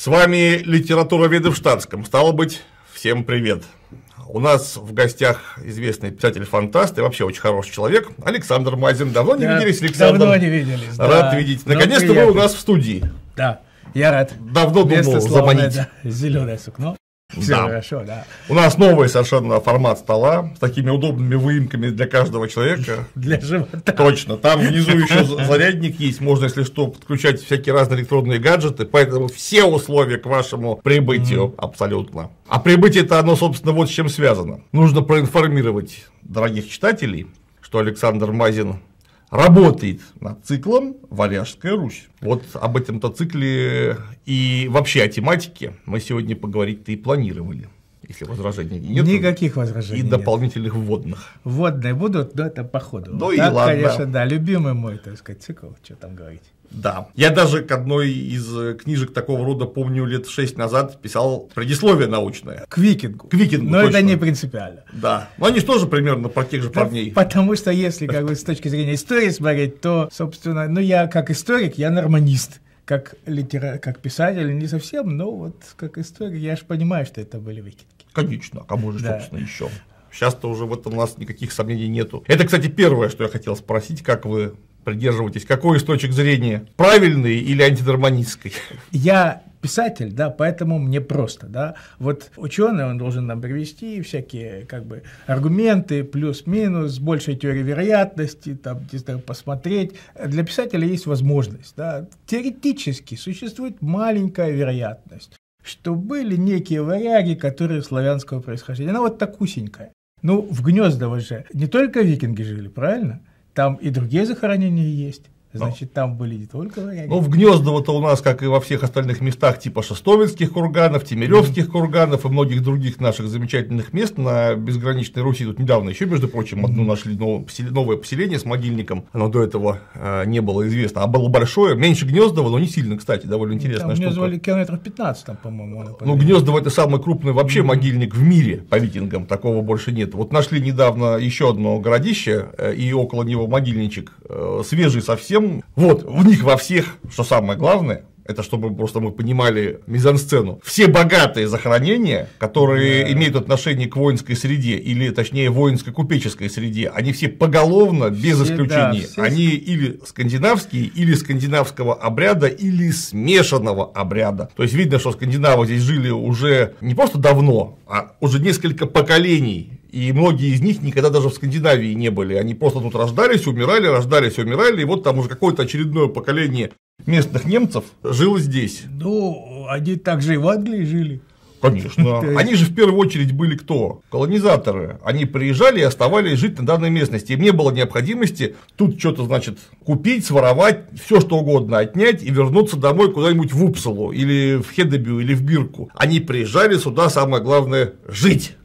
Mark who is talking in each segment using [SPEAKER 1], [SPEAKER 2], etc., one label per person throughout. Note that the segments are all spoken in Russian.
[SPEAKER 1] С вами «Литература веды в штатском». Стало быть, всем привет. У нас в гостях известный писатель-фантаст и вообще очень хороший человек Александр Мазин. Давно не да, виделись, Александр? Давно не виделись. Рад видеть. Ну, Наконец-то вы у нас в студии. Да, я рад. Давно думал заманить. Да,
[SPEAKER 2] зеленое сукно. Все да. хорошо, да.
[SPEAKER 1] У нас новый совершенно формат стола с такими удобными выемками для каждого человека. Для живота. Точно. Там внизу еще зарядник есть, можно, если что, подключать всякие разные электронные гаджеты, поэтому все условия к вашему прибытию mm. абсолютно. А прибытие это оно, собственно, вот с чем связано. Нужно проинформировать дорогих читателей, что Александр Мазин работает над циклом «Варяжская Русь». Вот об этом-то цикле и вообще о тематике мы сегодня поговорить-то и планировали. Если возражений нет. Никаких возражений. И дополнительных нет. вводных. Вводные будут, но это по ходу. Ну вот и так, ладно. конечно,
[SPEAKER 2] да, любимый мой, так сказать, цикл, что там говорить. Да. Я
[SPEAKER 1] даже к одной из э, книжек такого рода, помню, лет шесть назад писал предисловие научное. К викингу. К викингу, Но точно. это не
[SPEAKER 2] принципиально.
[SPEAKER 1] Да. Но они же тоже примерно про тех же да, парней.
[SPEAKER 2] Потому что если как бы с точки зрения истории смотреть, то, собственно, ну я как историк, я норманист как, литера... как писатель не совсем, но вот как историк я же понимаю, что это были викинги. Конечно, а кому же, да. собственно,
[SPEAKER 1] еще? Сейчас-то уже в этом у нас никаких сомнений нету. Это, кстати, первое, что я хотел спросить, как вы придерживаетесь? Какой из точек зрения? Правильной или антидормонистской?
[SPEAKER 2] Я писатель, да, поэтому мне просто, да. Вот ученый, он должен нам привести всякие, как бы, аргументы, плюс-минус, большая теория вероятности, там, не знаю, посмотреть. Для писателя есть возможность, да. Теоретически существует маленькая вероятность, что были некие варяги, которые славянского происхождения. Она вот такусенькая. Ну, в гнездово же не только викинги жили, правильно? там и другие захоронения
[SPEAKER 1] есть. Значит, там были не только варяги. Ну, в Гнездово-то у нас, как и во всех остальных местах, типа Шестовинских курганов, тимиревских mm-hmm. курганов и многих других наших замечательных мест на безграничной Руси. Тут недавно еще, между прочим, одну нашли новое поселение с могильником. Оно до этого э, не было известно. А было большое, меньше Гнездово, но не сильно, кстати, довольно ну, интересная там штука. Ну,
[SPEAKER 2] Гнездово километров 15, там, по-моему. Ну, Гнездово это
[SPEAKER 1] самый крупный вообще mm-hmm. могильник в мире по викингам, такого больше нет. Вот нашли недавно еще одно городище, э, и около него могильничек, э, свежий совсем тем, вот, в них во всех, что самое главное, это чтобы просто мы понимали мизансцену. Все богатые захоронения, которые да. имеют отношение к воинской среде, или точнее воинско-купеческой среде, они все поголовно, без исключения, Да, все... Они или скандинавские, или скандинавского обряда, или смешанного обряда. То есть видно, что скандинавы здесь жили уже не просто давно, а уже несколько поколений и многие из них никогда даже в Скандинавии не были. Они просто тут рождались, умирали, рождались, умирали. И вот там уже какое-то очередное поколение местных немцев жило здесь. Ну, они также и в Англии жили. Конечно. Они же в первую очередь были кто? Колонизаторы. Они приезжали и оставались жить на данной местности. Им не было необходимости тут что-то, значит, купить, своровать, все что угодно отнять и вернуться домой куда-нибудь в Упсалу или в Хедебю или в Бирку. Они приезжали сюда, самое главное, жить.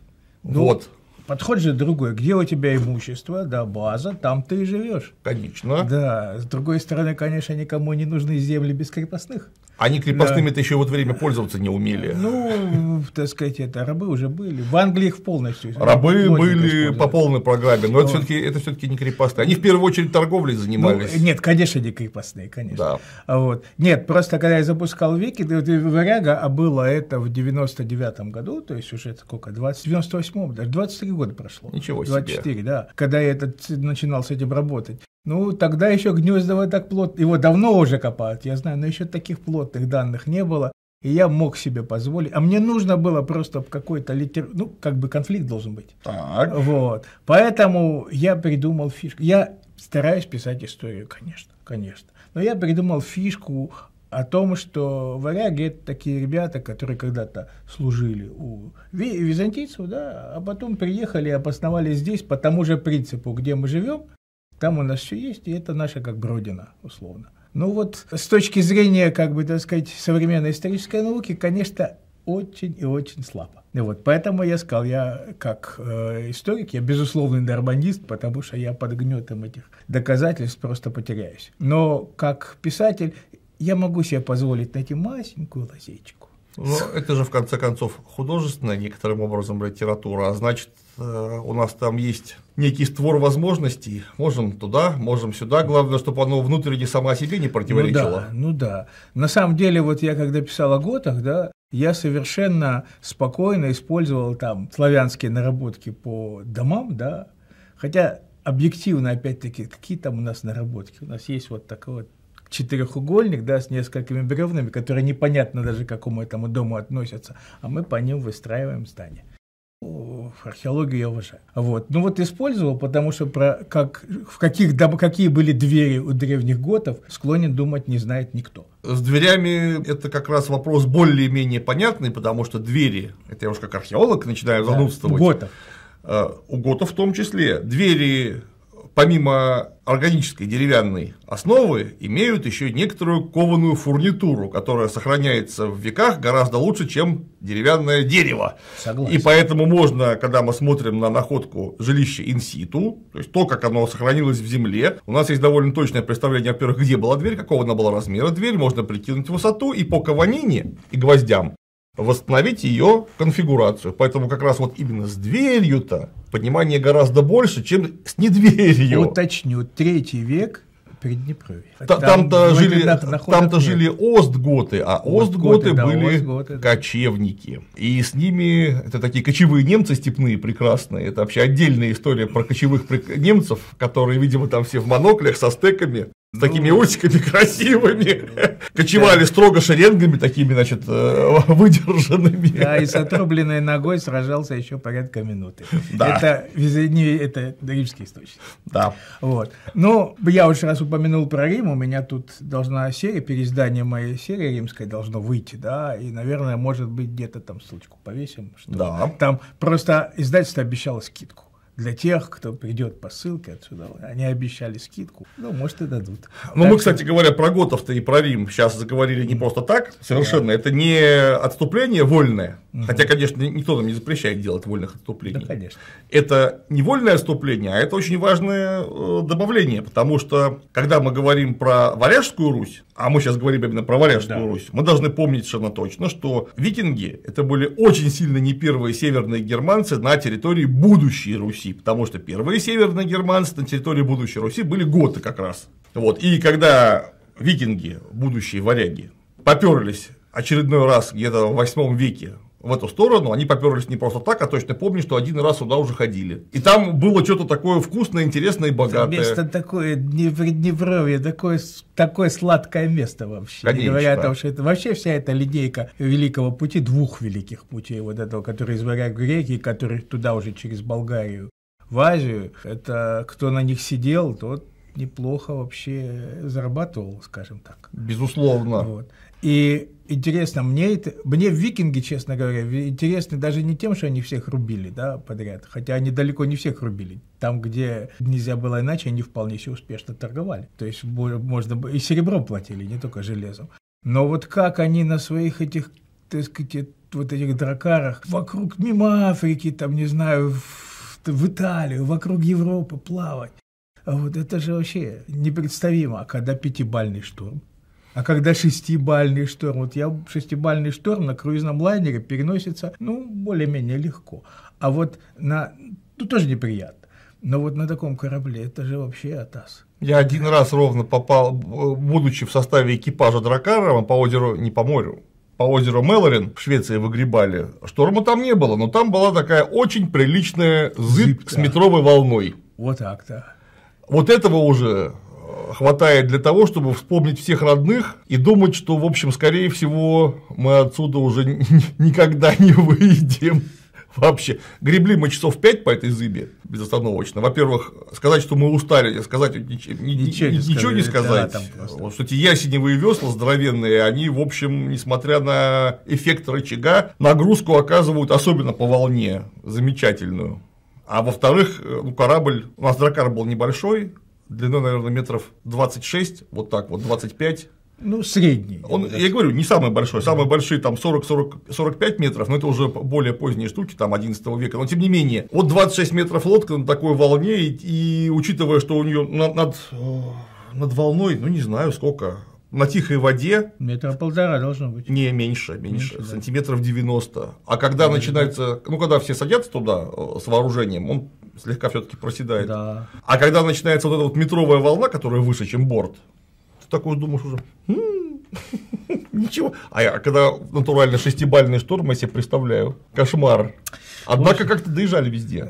[SPEAKER 1] Ну, вот.
[SPEAKER 2] Подходишь Подходит другой, где у тебя имущество, да, база, там ты и живешь. Конечно. Да, с другой стороны, конечно, никому не нужны земли без крепостных.
[SPEAKER 1] Они крепостными-то да. еще вот время пользоваться не умели.
[SPEAKER 2] Ну, так сказать, это рабы уже были. В Англии их полностью. Рабы были по полной программе, но, но... это ну. все-таки это все-таки не крепостные. Они в первую
[SPEAKER 1] очередь торговлей ну, занимались. Ну,
[SPEAKER 2] нет, конечно, не крепостные, конечно. Да. Вот. Нет, просто когда я запускал веки, варяга, а было это в 99-м году, то есть уже сколько, 20, 98-м, даже 23 года прошло. Ничего 24, себе. 24, да. Когда я этот, начинал с этим работать. Ну, тогда еще Гнездово так плотно, его давно уже копают, я знаю, но еще таких плотных данных не было. И я мог себе позволить. А мне нужно было просто какой-то литер... Ну, как бы конфликт должен быть. Так. Вот. Поэтому я придумал фишку. Я стараюсь писать историю, конечно, конечно. Но я придумал фишку о том, что варяги – это такие ребята, которые когда-то служили у византийцев, да, а потом приехали и обосновались здесь по тому же принципу, где мы живем, там у нас все есть, и это наша как бродина условно. Ну вот с точки зрения, как бы, так сказать, современной исторической науки, конечно, очень и очень слабо. И вот поэтому я сказал, я как э, историк, я безусловный дарбанист, потому что я под гнетом этих доказательств просто потеряюсь. Но как писатель я могу себе позволить найти маленькую лазейку.
[SPEAKER 1] Ну, это же, в конце концов, художественная некоторым образом литература, а значит, э, у нас там есть некий створ возможностей, можем туда, можем сюда, главное, чтобы оно внутренне сама себе не противоречило.
[SPEAKER 2] Ну да, ну да. На самом деле, вот я когда писал о готах, да, я совершенно спокойно использовал там славянские наработки по домам, да, хотя объективно, опять-таки, какие там у нас наработки? У нас есть вот такой вот четырехугольник, да, с несколькими бревнами, которые непонятно даже к какому этому дому относятся, а мы по ним выстраиваем здание. Археологию я уважаю. Вот. Ну вот использовал, потому что про как, в каких, да, какие были двери у древних готов, склонен думать не знает никто.
[SPEAKER 1] С дверями это как раз вопрос более-менее понятный, потому что двери, это я уж как археолог начинаю занудствовать. Да, готов. Э, у готов в том числе. Двери помимо органической деревянной основы, имеют еще некоторую кованую фурнитуру, которая сохраняется в веках гораздо лучше, чем деревянное дерево. Согласен. И поэтому можно, когда мы смотрим на находку жилища инситу, то есть то, как оно сохранилось в земле, у нас есть довольно точное представление, во-первых, где была дверь, какого она была размера дверь, можно прикинуть высоту, и по кованине и гвоздям восстановить ее конфигурацию. Поэтому как раз вот именно с дверью-то понимание гораздо больше, чем с недверию. Уточню, третий век
[SPEAKER 2] Приднепровье. Там, там-то там жили, там-то жили остготы, а остготы, остготы были да, остготы,
[SPEAKER 1] кочевники. И с ними это такие кочевые немцы степные прекрасные. Это вообще отдельная история про кочевых немцев, которые, видимо, там все в моноклях со стеками с такими ну... усиками красивыми, кочевали строго шеренгами, такими, значит, э, выдержанными. Да, и с
[SPEAKER 2] отрубленной ногой сражался еще порядка минуты. Да. Это Визини, это римский источник. Да. Вот. Ну, я уж раз упомянул про Рим, у меня тут должна серия, переиздание моей серии римской должно выйти, да, и, наверное, может быть, где-то там ссылочку повесим, что да. там просто издательство обещало скидку для тех, кто придет по ссылке отсюда. Они обещали скидку, ну, может, и дадут.
[SPEAKER 1] Ну, так мы, что... кстати говоря, про Готов-то и про Рим сейчас заговорили не просто так, совершенно. Да. Это не отступление вольное, угу. хотя, конечно, никто нам не запрещает делать вольных отступлений. Да, конечно. Это не вольное отступление, а это очень важное э, добавление, потому что, когда мы говорим про Варяжскую Русь, а мы сейчас говорим именно про Варяжскую да. Русь, мы должны помнить совершенно точно, что викинги – это были очень сильно не первые северные германцы на территории будущей Руси. Руси, потому что первые северные германцы на территории будущей Руси были готы как раз. Вот. И когда викинги, будущие варяги, поперлись очередной раз где-то в 8 веке в эту сторону, они поперлись не просто так, а точно помню, что один раз сюда уже ходили. И там было что-то такое вкусное, интересное и богатое. Это место
[SPEAKER 2] такое, Приднепровье, такое, такое сладкое место вообще. Конечно, говоря о том, что это вообще вся эта линейка Великого Пути, двух Великих Путей вот этого, который из варяг греки, который туда уже через Болгарию в Азию, это кто на них сидел, тот неплохо вообще зарабатывал, скажем так. Безусловно. Вот. И интересно, мне это, мне викинги, честно говоря, интересны даже не тем, что они всех рубили, да, подряд, хотя они далеко не всех рубили. Там, где нельзя было иначе, они вполне себе успешно торговали. То есть можно и серебром платили, не только железом. Но вот как они на своих этих, так сказать, вот этих дракарах вокруг мимо Африки, там, не знаю, в, в Италию, вокруг Европы плавать. А вот это же вообще непредставимо, а когда пятибальный штурм. А когда шестибальный шторм, вот я шестибальный шторм на круизном лайнере переносится, ну, более-менее легко. А вот на,
[SPEAKER 1] ну, тоже неприятно.
[SPEAKER 2] Но вот на таком корабле это же вообще атас.
[SPEAKER 1] Я один раз ровно попал, будучи в составе экипажа Дракара, по озеру, не по морю, по озеру Мелорин в Швеции выгребали. Шторма там не было, но там была такая очень приличная зыбь Зыб, с метровой волной. Вот так-то. Вот этого уже хватает для того, чтобы вспомнить всех родных и думать, что, в общем, скорее всего, мы отсюда уже никогда не выйдем. Вообще, гребли мы часов пять по этой зыбе безостановочно. Во-первых, сказать, что мы устали, а сказать ничего, ничего, не, ничего не сказать. Да, вот, что эти ясеневые весла здоровенные, они, в общем, несмотря на эффект рычага, нагрузку оказывают особенно по волне замечательную. А во-вторых, э, ну, корабль, у нас дракар был небольшой, длиной, наверное, метров 26, вот так вот, 25. Ну, средний. Он, я говорю, не самый большой, да. самые большие там 40-45 метров, но это уже более поздние штуки, там 11 века, но тем не менее, вот 26 метров лодка на такой волне, и, и учитывая, что у нее над, над, над волной, ну не знаю сколько, на тихой воде... Метра полтора должно быть. Не, меньше, меньше, меньше сантиметров да. 90. А когда да, начинается, ну когда все садятся туда э, с вооружением, он слегка все-таки проседает. Да. А когда начинается вот эта вот метровая волна, которая выше, чем борт, ты такой думаешь уже, «Хм, ничего. А я, когда натурально шестибальный шторм, я себе представляю, кошмар. Однако как-то доезжали везде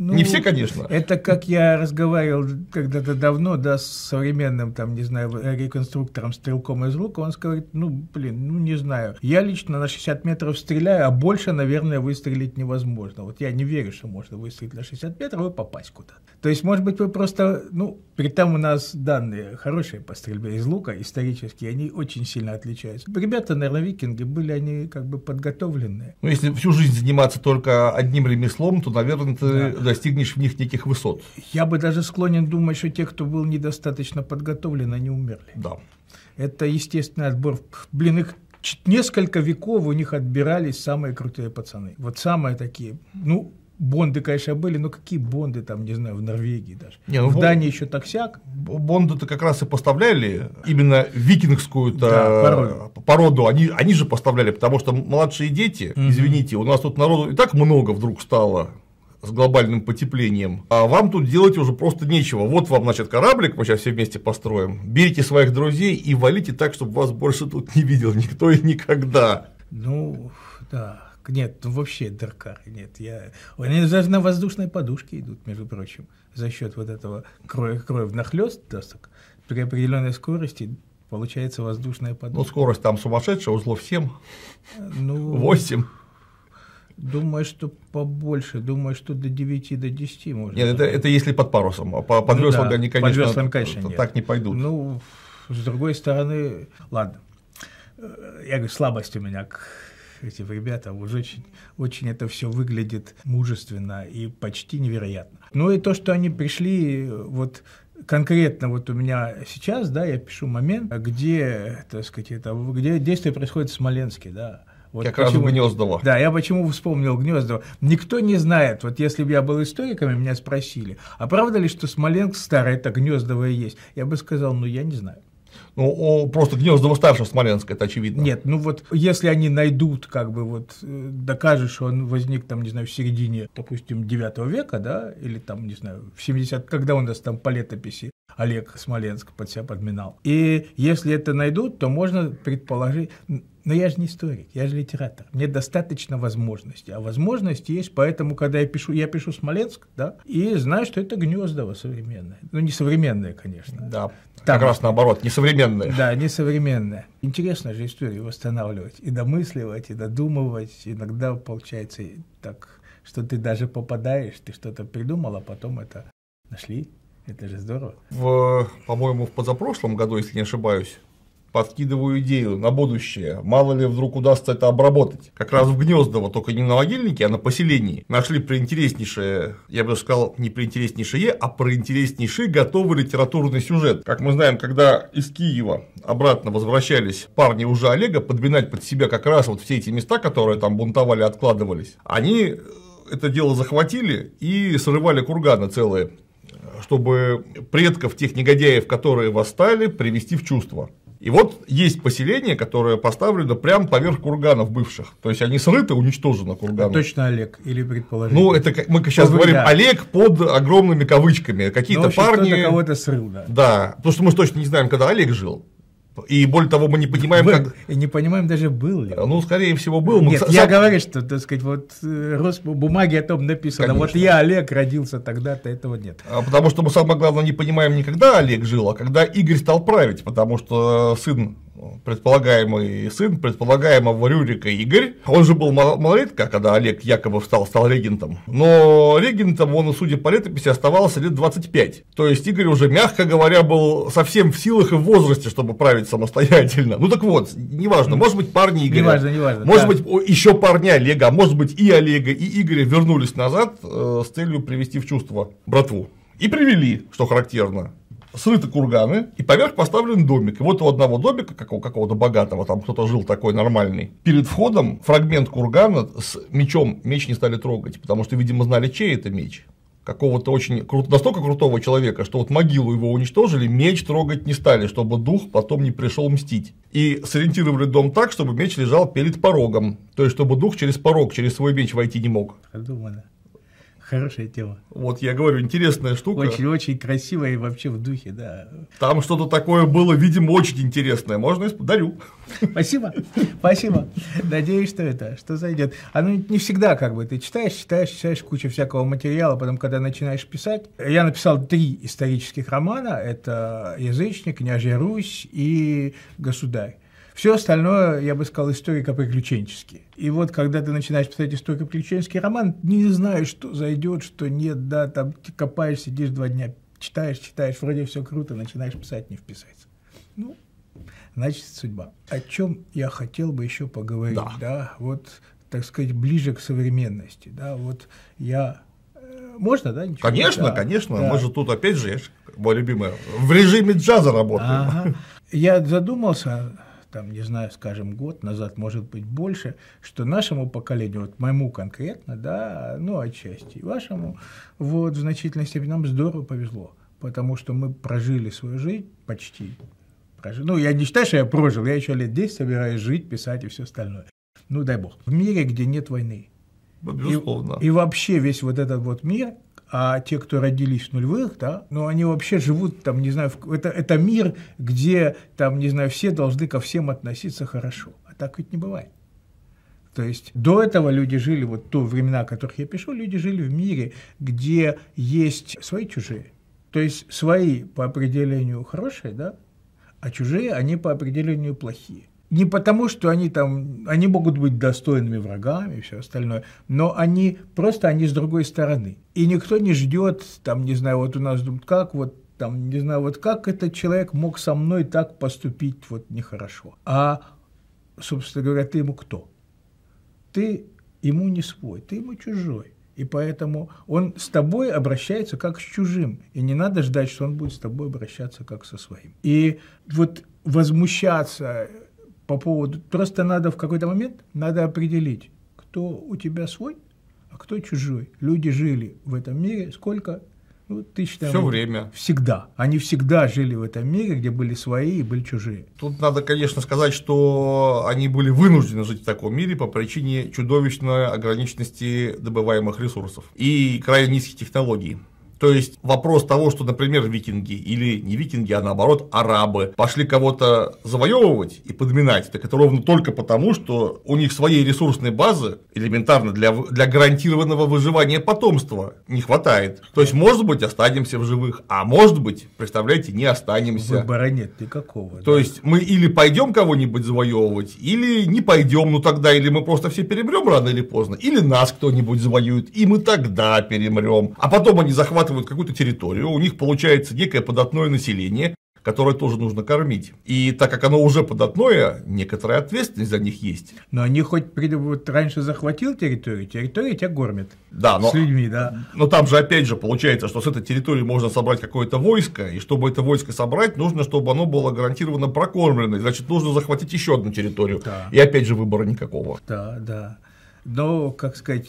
[SPEAKER 1] ну, не все, конечно.
[SPEAKER 2] Это как я разговаривал когда-то давно, да, с современным, там, не знаю, реконструктором, стрелком из лука, он говорит, ну, блин, ну, не знаю. Я лично на 60 метров стреляю, а больше, наверное, выстрелить невозможно. Вот я не верю, что можно выстрелить на 60 метров и попасть куда-то. То есть, может быть, вы просто, ну, при том у нас данные хорошие по стрельбе из лука, исторически они очень сильно отличаются. Ребята, наверное, викинги были, они как бы подготовленные.
[SPEAKER 1] Ну, если всю жизнь заниматься только одним ремеслом, то, наверное, ты да достигнешь в них неких высот. Я бы даже склонен думать, что те, кто был недостаточно подготовлен,
[SPEAKER 2] они умерли. Да. Это естественный отбор. Блин, их несколько веков у них отбирались самые крутые пацаны. Вот самые такие, ну, Бонды, конечно, были,
[SPEAKER 1] но какие бонды там, не знаю, в Норвегии даже. Не, ну, в бон... Дании еще так сяк. Бонды-то как раз и поставляли именно викингскую да, породу. породу. Они, они же поставляли, потому что младшие дети, угу. извините, у нас тут народу и так много вдруг стало с глобальным потеплением, а вам тут делать уже просто нечего. Вот вам, значит, кораблик, мы сейчас все вместе построим, берите своих друзей и валите так, чтобы вас больше тут не видел никто и никогда. Ну,
[SPEAKER 2] да. Нет, ну,
[SPEAKER 1] вообще Даркар,
[SPEAKER 2] нет, я... Они даже на воздушной подушке идут, между прочим, за счет вот этого крови, крови нахлёст досок. При определенной скорости получается воздушная подушка. Ну, скорость
[SPEAKER 1] там сумасшедшая, узлов 7,
[SPEAKER 2] ну, 8. Думаю, что побольше. Думаю, что до 9, до 10 можно. Нет, это, это если под парусом. А под ну, веслом да, они, конечно, под веслом, конечно нет. так не пойдут. Ну, с другой стороны, ладно. Э, я говорю, слабость у меня к этим ребятам. Уже очень, очень это все выглядит мужественно и почти невероятно. Ну и то, что они пришли, вот конкретно вот у меня сейчас, да, я пишу момент, где, так сказать, это, где действие происходит в Смоленске, да,
[SPEAKER 1] вот как почему, раз Гнездово.
[SPEAKER 2] Да, я почему вспомнил Гнездово. Никто не знает, вот если бы я был историком, и меня спросили, а правда ли, что Смоленск старый, это Гнездово и есть? Я бы сказал, ну я не
[SPEAKER 1] знаю. Ну, о, просто Гнездово старше Смоленска, это очевидно. Нет,
[SPEAKER 2] ну вот если они найдут, как бы вот э, докажешь, что он возник там, не знаю, в середине, допустим, 9 века, да, или там, не знаю, в 70, когда у нас там по летописи Олег Смоленск под себя подминал. И если это найдут, то можно предположить... Но я же не историк, я же литератор. Мне достаточно возможностей. А возможности есть, поэтому, когда я пишу, я пишу Смоленск, да, и знаю, что это Гнездово современное. Ну, не современное, конечно. Да, там, как раз наоборот,
[SPEAKER 1] несовременное.
[SPEAKER 2] Да, несовременное. Интересно же историю восстанавливать, и домысливать, и додумывать. Иногда получается так, что ты даже попадаешь, ты что-то придумал, а потом это нашли это же здорово.
[SPEAKER 1] В, по-моему, в позапрошлом году, если не ошибаюсь, подкидываю идею на будущее. Мало ли вдруг удастся это обработать. Как раз в Гнездово, только не на могильнике, а на поселении. Нашли проинтереснейшее, я бы сказал, не проинтереснейшее, а проинтереснейший готовый литературный сюжет. Как мы знаем, когда из Киева обратно возвращались парни уже Олега, подбинать под себя как раз вот все эти места, которые там бунтовали, откладывались, они э, это дело захватили и срывали курганы целые чтобы предков тех негодяев, которые восстали, привести в чувство. И вот есть поселение, которое поставлено прямо поверх курганов бывших. То есть они срыты, уничтожены курганы. Точно Олег или предположение. Ну, это мы сейчас Кавы, говорим да. Олег под огромными кавычками. Какие-то парни. кого-то срыл, да. Да. Потому что мы точно не знаем, когда Олег жил. И более того, мы не понимаем, был, как... Не понимаем даже, был ли. Ну, скорее всего, был. Нет, мы... я
[SPEAKER 2] говорю, что, так сказать, вот э, рос... бумаги о том написано, Конечно. вот я, Олег, родился тогда-то, этого нет.
[SPEAKER 1] А потому что мы, самое главное, не понимаем никогда Олег жил, а когда Игорь стал править, потому что э, сын предполагаемый сын предполагаемого Рюрика Игорь. Он же был малолетка, когда Олег якобы встал, стал регентом. Но регентом он, судя по летописи, оставался лет 25. То есть Игорь уже, мягко говоря, был совсем в силах и в возрасте, чтобы править самостоятельно. Ну так вот, неважно, может быть, парни Игоря. Неважно, неважно. Может да. быть, еще парни Олега, а может быть, и Олега, и Игоря вернулись назад э, с целью привести в чувство братву. И привели, что характерно срыты курганы, и поверх поставлен домик. И вот у одного домика, какого- какого-то богатого, там кто-то жил такой нормальный, перед входом фрагмент кургана с мечом, меч не стали трогать, потому что, видимо, знали, чей это меч какого-то очень крут, настолько крутого человека, что вот могилу его уничтожили, меч трогать не стали, чтобы дух потом не пришел мстить. И сориентировали дом так, чтобы меч лежал перед порогом, то есть чтобы дух через порог, через свой меч войти не мог. Продумано. Хорошая тема. Вот я говорю, интересная штука. Очень-очень красивая и вообще в духе, да. Там что-то такое было, видимо, очень интересное. Можно исп... дарю. Спасибо, спасибо. Надеюсь,
[SPEAKER 2] что это, что зайдет. Оно не всегда как бы, ты читаешь, читаешь, читаешь кучу всякого материала, потом, когда начинаешь писать. Я написал три исторических романа, это «Язычник», «Княжья Русь» и «Государь». Все остальное, я бы сказал, историко-приключенческие. И вот, когда ты начинаешь писать историко-приключенческий роман, не знаешь, что зайдет, что нет, да, там ты копаешь, сидишь два дня, читаешь, читаешь, вроде все круто, начинаешь писать, не вписать. Ну, значит, судьба. О чем я хотел бы еще поговорить, да, да вот, так сказать, ближе к современности, да, вот я э, можно, да? Ничего? Конечно, да. конечно. Да. Мы же
[SPEAKER 1] тут опять же, мой любимый, в режиме джаза работаем.
[SPEAKER 2] Ага. Я задумался там, не знаю, скажем, год назад, может быть, больше, что нашему поколению, вот моему конкретно, да, ну, отчасти, и вашему, вот, в значительной степени нам здорово повезло, потому что мы прожили свою жизнь почти, прожили, ну, я не считаю, что я прожил, я еще лет 10 собираюсь жить, писать и все остальное, ну, дай бог, в мире, где нет войны, Безусловно. И, и вообще весь вот этот вот мир, а те, кто родились в нулевых, да, ну, они вообще живут там, не знаю, в, это, это мир, где там, не знаю, все должны ко всем относиться хорошо. А так ведь не бывает. То есть до этого люди жили, вот то времена, о которых я пишу, люди жили в мире, где есть свои чужие. То есть свои по определению хорошие, да, а чужие, они по определению плохие не потому, что они там, они могут быть достойными врагами и все остальное, но они просто они с другой стороны. И никто не ждет, там, не знаю, вот у нас думают, как вот там, не знаю, вот как этот человек мог со мной так поступить вот нехорошо. А, собственно говоря, ты ему кто? Ты ему не свой, ты ему чужой. И поэтому он с тобой обращается как с чужим. И не надо ждать, что он будет с тобой обращаться как со своим. И вот возмущаться по поводу... Просто надо в какой-то момент надо определить, кто у тебя свой, а кто чужой. Люди жили в этом мире
[SPEAKER 1] сколько? Ну, тысяч там, Все время.
[SPEAKER 2] Всегда. Они всегда жили в этом мире, где были свои и были чужие.
[SPEAKER 1] Тут надо, конечно, сказать, что они были вынуждены жить в таком мире по причине чудовищной ограниченности добываемых ресурсов и крайне низких технологий. То есть вопрос того, что, например, викинги или не викинги, а наоборот арабы пошли кого-то завоевывать и подминать, так это ровно только потому, что у них своей ресурсной базы элементарно для, для гарантированного выживания потомства не хватает. То есть, может быть, останемся в живых, а может быть, представляете, не останемся. Выбора нет никакого. То да. есть, мы или пойдем кого-нибудь завоевывать, или не пойдем, ну тогда или мы просто все перемрем рано или поздно, или нас кто-нибудь завоюет, и мы тогда перемрем. А потом они захватывают захватывают какую-то территорию, у них получается некое податное население, которое тоже нужно кормить. И так как оно уже податное, некоторая ответственность за них есть. Но они хоть вот раньше захватил территорию, территория тебя гормит. Да, но, с людьми, да. Но там же опять же получается, что с этой территории можно собрать какое-то войско, и чтобы это войско собрать, нужно, чтобы оно было гарантированно прокормлено, и значит нужно захватить еще одну территорию. Да. И опять же выбора никакого.
[SPEAKER 2] Да, да. Но, как сказать,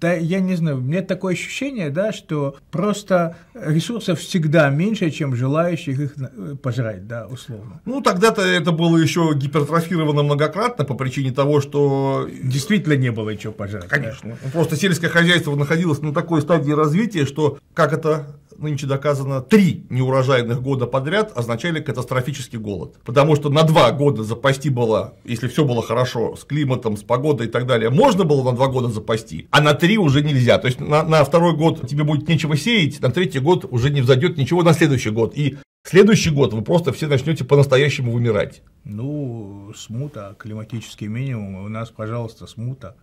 [SPEAKER 2] да, я не знаю, у меня такое ощущение, да, что просто ресурсов всегда меньше, чем желающих их э, пожрать, да, условно.
[SPEAKER 1] Ну, тогда-то это было еще гипертрофировано многократно по причине того, что... Э, Действительно не было ничего пожрать. Конечно. Да. Ну, просто сельское хозяйство находилось на такой стадии развития, что, как это нынче доказано, три неурожайных года подряд означали катастрофический голод. Потому что на два года запасти было, если все было хорошо, с климатом, с погодой и так далее, можно было на два года запасти, а на три уже нельзя. То есть на, на второй год тебе будет нечего сеять, на третий год уже не взойдет ничего на следующий год. И следующий год вы просто все начнете по-настоящему вымирать.
[SPEAKER 2] Ну, смута, климатический минимум, у нас, пожалуйста,
[SPEAKER 1] смута.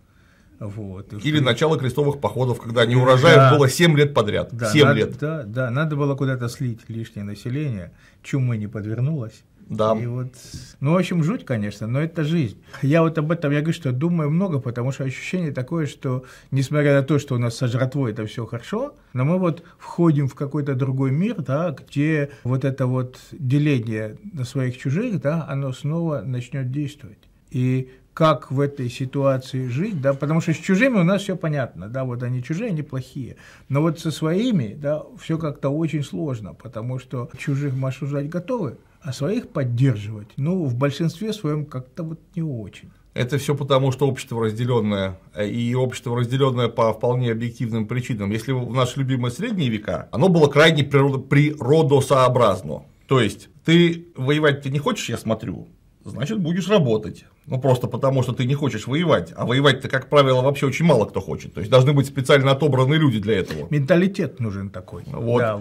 [SPEAKER 1] Вот. Или что... начало крестовых походов, когда не урожаев да. было 7 лет подряд. Да, 7 надо, лет.
[SPEAKER 2] Да, да, надо было куда-то слить лишнее население, чумы не подвернулось.
[SPEAKER 1] Да. И вот,
[SPEAKER 2] ну, в общем, жуть, конечно, но это жизнь. Я вот об этом, я говорю, что думаю много, потому что ощущение такое, что, несмотря на то, что у нас со жратвой это все хорошо, но мы вот входим в какой-то другой мир, да, где вот это вот деление на своих чужих, да, оно снова начнет действовать. И как в этой ситуации жить, да, потому что с чужими у нас все понятно, да, вот они чужие, они плохие, но вот со своими, да, все как-то очень сложно, потому что чужих мы осуждать готовы, а своих поддерживать, ну, в большинстве своем как-то вот не очень.
[SPEAKER 1] Это все потому, что общество разделенное, э, и общество разделенное по вполне объективным причинам. Если в наши любимые средние века, оно было крайне природосообразно. То есть, ты воевать ты не хочешь, я смотрю, значит, будешь работать. Ну, просто потому, что ты не хочешь воевать. А воевать-то, как правило, вообще очень мало кто хочет. То есть, должны быть специально отобранные люди для этого. Менталитет нужен такой. Вот. Да.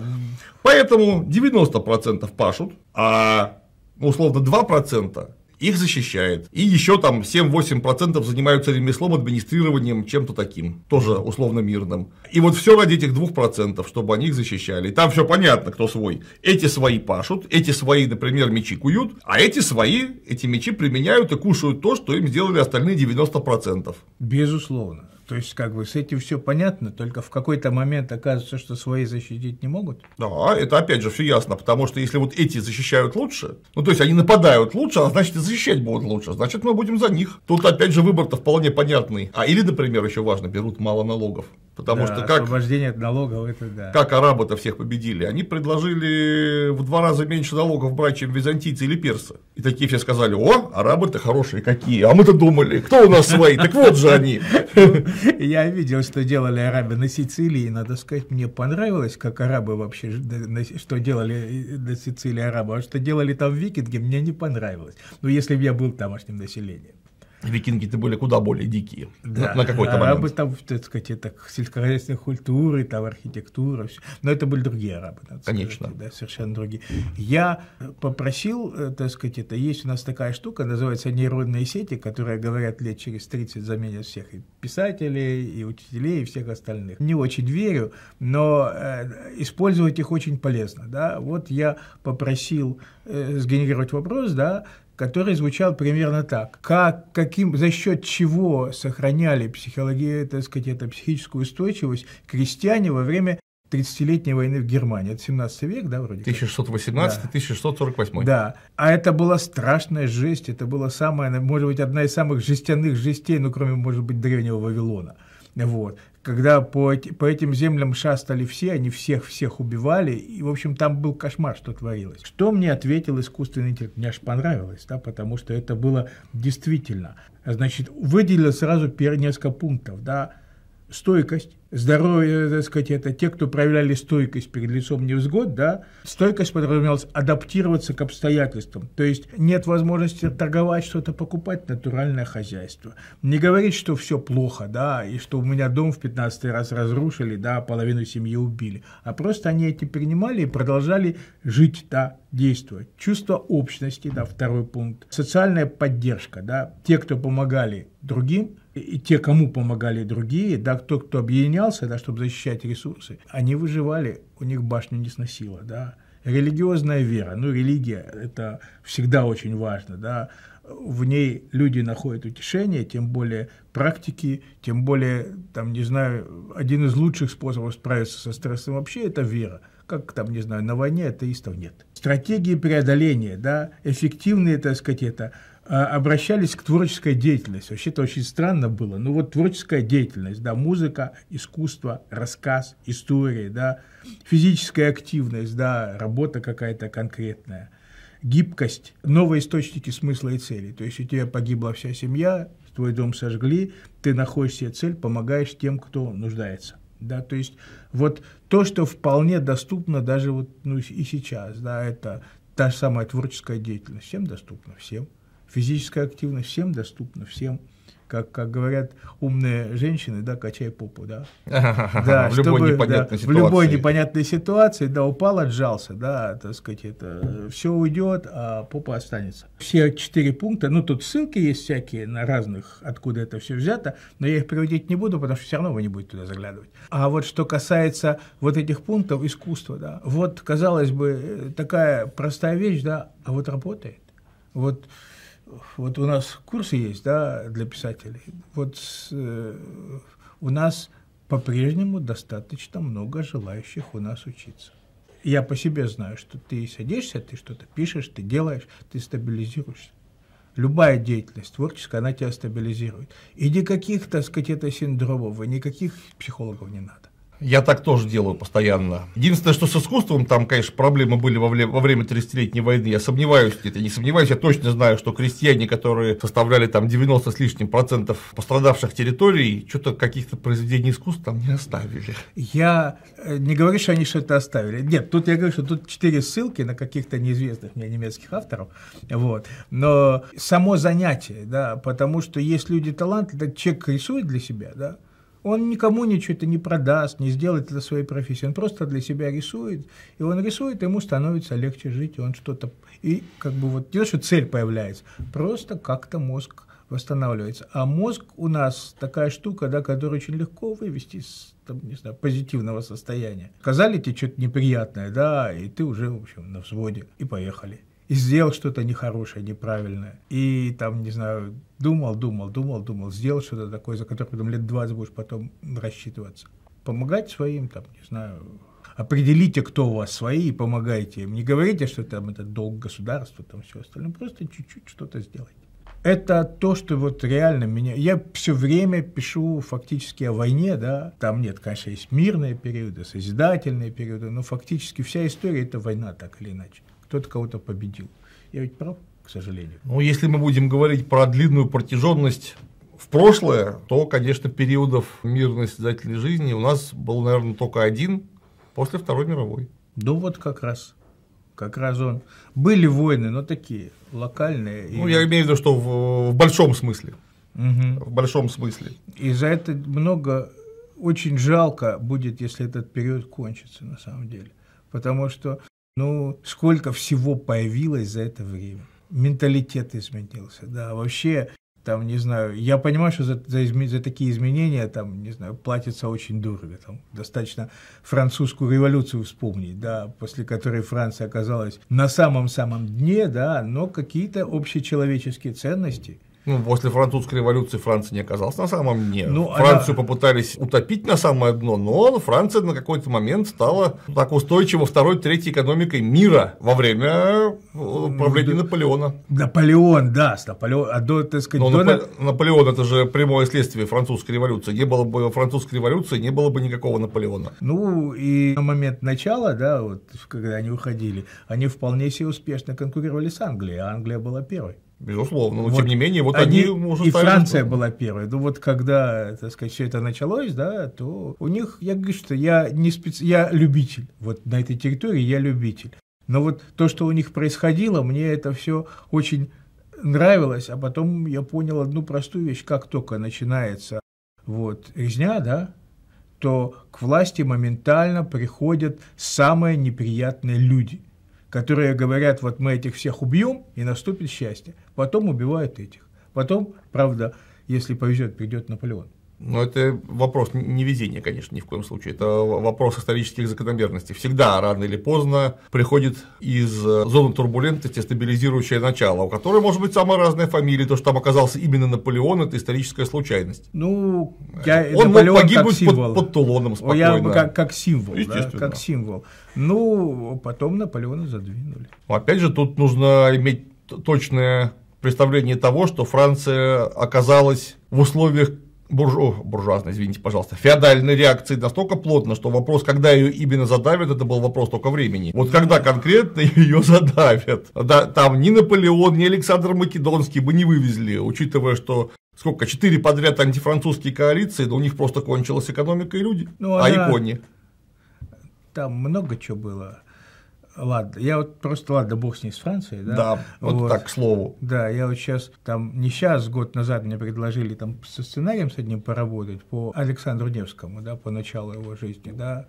[SPEAKER 1] Поэтому 90% пашут, а ну, условно 2% их защищает. И еще там 7-8% занимаются ремеслом, администрированием, чем-то таким, тоже условно мирным. И вот все ради этих 2%, чтобы они их защищали. И там все понятно, кто свой. Эти свои пашут, эти свои, например, мечи куют, а эти свои, эти мечи применяют и кушают то, что им сделали остальные 90%.
[SPEAKER 2] Безусловно. То есть, как бы, с этим все понятно, только в какой-то момент оказывается, что свои защитить не могут.
[SPEAKER 1] Да, это опять же все ясно, потому что если вот эти защищают лучше, ну то есть они нападают лучше, а значит и защищать будут лучше, значит мы будем за них. Тут опять же выбор-то вполне понятный. А или, например, еще важно, берут мало налогов. Потому да, что как, освобождение от налогов, это да. Как арабы-то всех победили? Они предложили в два раза меньше налогов брать, чем византийцы или персы. И такие все сказали, о, арабы-то хорошие какие, а мы-то думали, кто у нас свои, так вот же они.
[SPEAKER 2] Я видел, что делали арабы на Сицилии, надо сказать, мне понравилось, как арабы вообще, что делали э, на Сицилии арабы, а что делали там викинги, мне не понравилось. Ну, если бы я был тамошним населением викинги это были куда более
[SPEAKER 1] дикие да. на, на какой-то арабы момент.
[SPEAKER 2] Арабы там, так сказать, это сельскохозяйственные культуры, там архитектура, все. но это были другие арабы, надо Конечно. Сказать, да, совершенно другие. Я попросил, э, так сказать, это есть у нас такая штука, называется нейронные сети, которые, говорят, лет через 30 заменят всех и писателей, и учителей, и всех остальных. Не очень верю, но э, использовать их очень полезно, да. Вот я попросил э, сгенерировать вопрос, да, который звучал примерно так. Как, каким, за счет чего сохраняли психологию, так сказать, это психическую устойчивость крестьяне во время 30-летней войны в Германии. Это 17 век, да, вроде
[SPEAKER 1] 1618-1648. Да. да.
[SPEAKER 2] А это была страшная жесть, это была самая, может быть, одна из самых жестяных жестей, ну, кроме, может быть, древнего Вавилона. Вот. Когда по, по этим землям шастали все, они всех-всех убивали, и, в общем, там был кошмар, что творилось. Что мне ответил искусственный интеллект? Мне аж понравилось, да, потому что это было действительно. Значит, выделил сразу несколько пунктов, да, стойкость. Здоровье, э, так сказать, это те, кто проявляли стойкость перед лицом невзгод, да. Стойкость подразумевалась адаптироваться к обстоятельствам. То есть нет возможности торговать, что-то покупать, натуральное хозяйство. Не говорить, что все плохо, да, и что у меня дом в 15 раз разрушили, да, половину семьи убили. А просто они эти принимали и продолжали жить, да, действовать. Чувство общности, да, второй пункт. Социальная поддержка, да, те, кто помогали другим – и те, кому помогали другие, да, кто, кто объединялся, да, чтобы защищать ресурсы, они выживали, у них башню не сносило, да. Религиозная вера, ну, религия, это всегда очень важно, да, в ней люди находят утешение, тем более практики, тем более, там, не знаю, один из лучших способов справиться со стрессом вообще – это вера. Как там, не знаю, на войне атеистов нет. Стратегии преодоления, да, эффективные, так сказать, это – а, обращались к творческой деятельности. Вообще то очень странно было. но ну, вот творческая деятельность, да, музыка, искусство, рассказ, истории, да, физическая активность, да, работа какая-то конкретная, гибкость, новые источники смысла и цели. То есть у тебя погибла вся семья, твой дом сожгли, ты находишь себе цель, помогаешь тем, кто нуждается. Да, то есть вот то, что вполне доступно даже вот, ну, и сейчас, да, это та же самая творческая деятельность. Всем доступна, всем физическая активность всем доступна, всем как, как говорят умные женщины, да, качай попу, да. да в чтобы, любой непонятной да, ситуации. В любой непонятной ситуации, да, упал, отжался, да, так сказать, это все уйдет, а попа останется. Все четыре пункта, ну, тут ссылки есть всякие на разных, откуда это все взято, но я их приводить не буду, потому что все равно вы не будете туда заглядывать. А вот что касается вот этих пунктов искусства, да, вот, казалось бы, э, такая простая вещь, да, а вот работает. Вот вот у нас курсы есть, да, для писателей. Вот с, э, у нас по-прежнему достаточно много желающих у нас учиться. Я по себе знаю, что ты садишься, ты что-то пишешь, ты делаешь, ты стабилизируешься. Любая деятельность творческая, она тебя стабилизирует. И никаких, так сказать, это синдромов, и никаких психологов не надо.
[SPEAKER 1] Я так тоже делаю постоянно. Единственное, что с искусством там, конечно, проблемы были во, время 30-летней войны. Я сомневаюсь, нет, я не сомневаюсь, я точно знаю, что крестьяне, которые составляли там 90 с лишним процентов пострадавших территорий, что-то каких-то произведений искусства там не оставили.
[SPEAKER 2] Я э, не говорю, что они что-то оставили. Нет, тут я говорю, что тут четыре ссылки на каких-то неизвестных мне немецких авторов. Вот. Но само занятие, да, потому что есть люди талантливые, человек рисует для себя, да, он никому ничего это не продаст, не сделает это своей профессией. Он просто для себя рисует. И он рисует, ему становится легче жить, и он что-то... И как бы вот не что цель появляется, просто как-то мозг восстанавливается. А мозг у нас такая штука, да, которую очень легко вывести из там, не знаю, позитивного состояния. Сказали тебе что-то неприятное, да, и ты уже, в общем, на взводе, и поехали и сделал что-то нехорошее, неправильное. И там, не знаю, думал, думал, думал, думал, сделал что-то такое, за которое потом лет 20 будешь потом рассчитываться. Помогать своим, там, не знаю, определите, кто у вас свои, и помогайте им. Не говорите, что там это долг государства, там все остальное, просто чуть-чуть что-то сделайте. Это то, что вот реально меня... Я все время пишу фактически о войне, да. Там нет, конечно, есть мирные периоды, созидательные периоды, но фактически вся история – это война, так или иначе кто-то кого-то победил.
[SPEAKER 1] Я ведь прав, к сожалению. Ну, если мы будем говорить про длинную протяженность в прошлое, то, конечно, периодов мирной созидательной жизни у нас был, наверное, только один после Второй мировой. Да вот как раз. Как раз он. Были войны, но
[SPEAKER 2] такие, локальные. Ну, и... я имею в виду, что в, в большом смысле. Угу. В большом смысле. И за это много, очень жалко будет, если этот период кончится, на самом деле. Потому что ну, сколько всего появилось за это время. Менталитет изменился, да. Вообще, там, не знаю, я понимаю, что за, за, изме, за такие изменения, там, не знаю, платится очень дорого. Там, достаточно французскую революцию вспомнить, да, после которой Франция оказалась на самом-самом дне, да, но какие-то общечеловеческие ценности –
[SPEAKER 1] ну, после французской революции Франция не оказалась на самом дне. Ну, Францию она... попытались утопить на самое дно, но Франция на какой-то момент стала так устойчиво второй-третьей экономикой мира во время э, правления ну, Наполеона.
[SPEAKER 2] Наполеон, да, с Наполеон, а до, так сказать, но до... Нап...
[SPEAKER 1] Наполеон это же прямое следствие французской революции. Не было бы французской революции, не было бы никакого Наполеона. Ну, и
[SPEAKER 2] на момент начала, да, вот когда они уходили, они вполне себе успешно конкурировали с Англией, а Англия была первой. Безусловно, но вот. тем не менее, вот они, они уже И Франция была первая. Ну вот когда, так сказать, все это началось, да, то у них, я говорю, что я не специ... я любитель. Вот на этой территории я любитель. Но вот то, что у них происходило, мне это все очень нравилось, а потом я понял одну простую вещь, как только начинается вот резня, да, то к власти моментально приходят самые неприятные люди – которые говорят, вот мы этих всех убьем, и наступит счастье. Потом убивают этих. Потом, правда, если повезет, придет Наполеон.
[SPEAKER 1] Но это вопрос невезения, конечно, ни в коем случае. Это вопрос исторических закономерностей. Всегда, рано или поздно, приходит из э, зоны турбулентности стабилизирующее начало, у которой может быть самая разная фамилия. То, что там оказался именно Наполеон, это историческая случайность. Ну, э, я, он Наполеон мог погибнуть как под, под Тулоном спокойно. Я, как, как символ, да, как
[SPEAKER 2] символ. Ну, потом Наполеона задвинули.
[SPEAKER 1] Опять же, тут нужно иметь точное представление того, что Франция оказалась в условиях буржу, буржуазной, извините, пожалуйста, феодальной реакции настолько плотно, что вопрос, когда ее именно задавят, это был вопрос только времени. Вот когда конкретно ее задавят? Да, там ни Наполеон, ни Александр Македонский бы не вывезли, учитывая, что сколько, четыре подряд антифранцузские коалиции, да у них просто кончилась экономика и люди, ну, а она... иконе.
[SPEAKER 2] Там много чего было. Ладно, я вот просто, ладно, бог с ней, с Францией, да? Да, вот, вот так, к слову. Да, я вот сейчас, там, не сейчас, год назад мне предложили там со сценарием с одним поработать по Александру Невскому, да, по началу его жизни, да,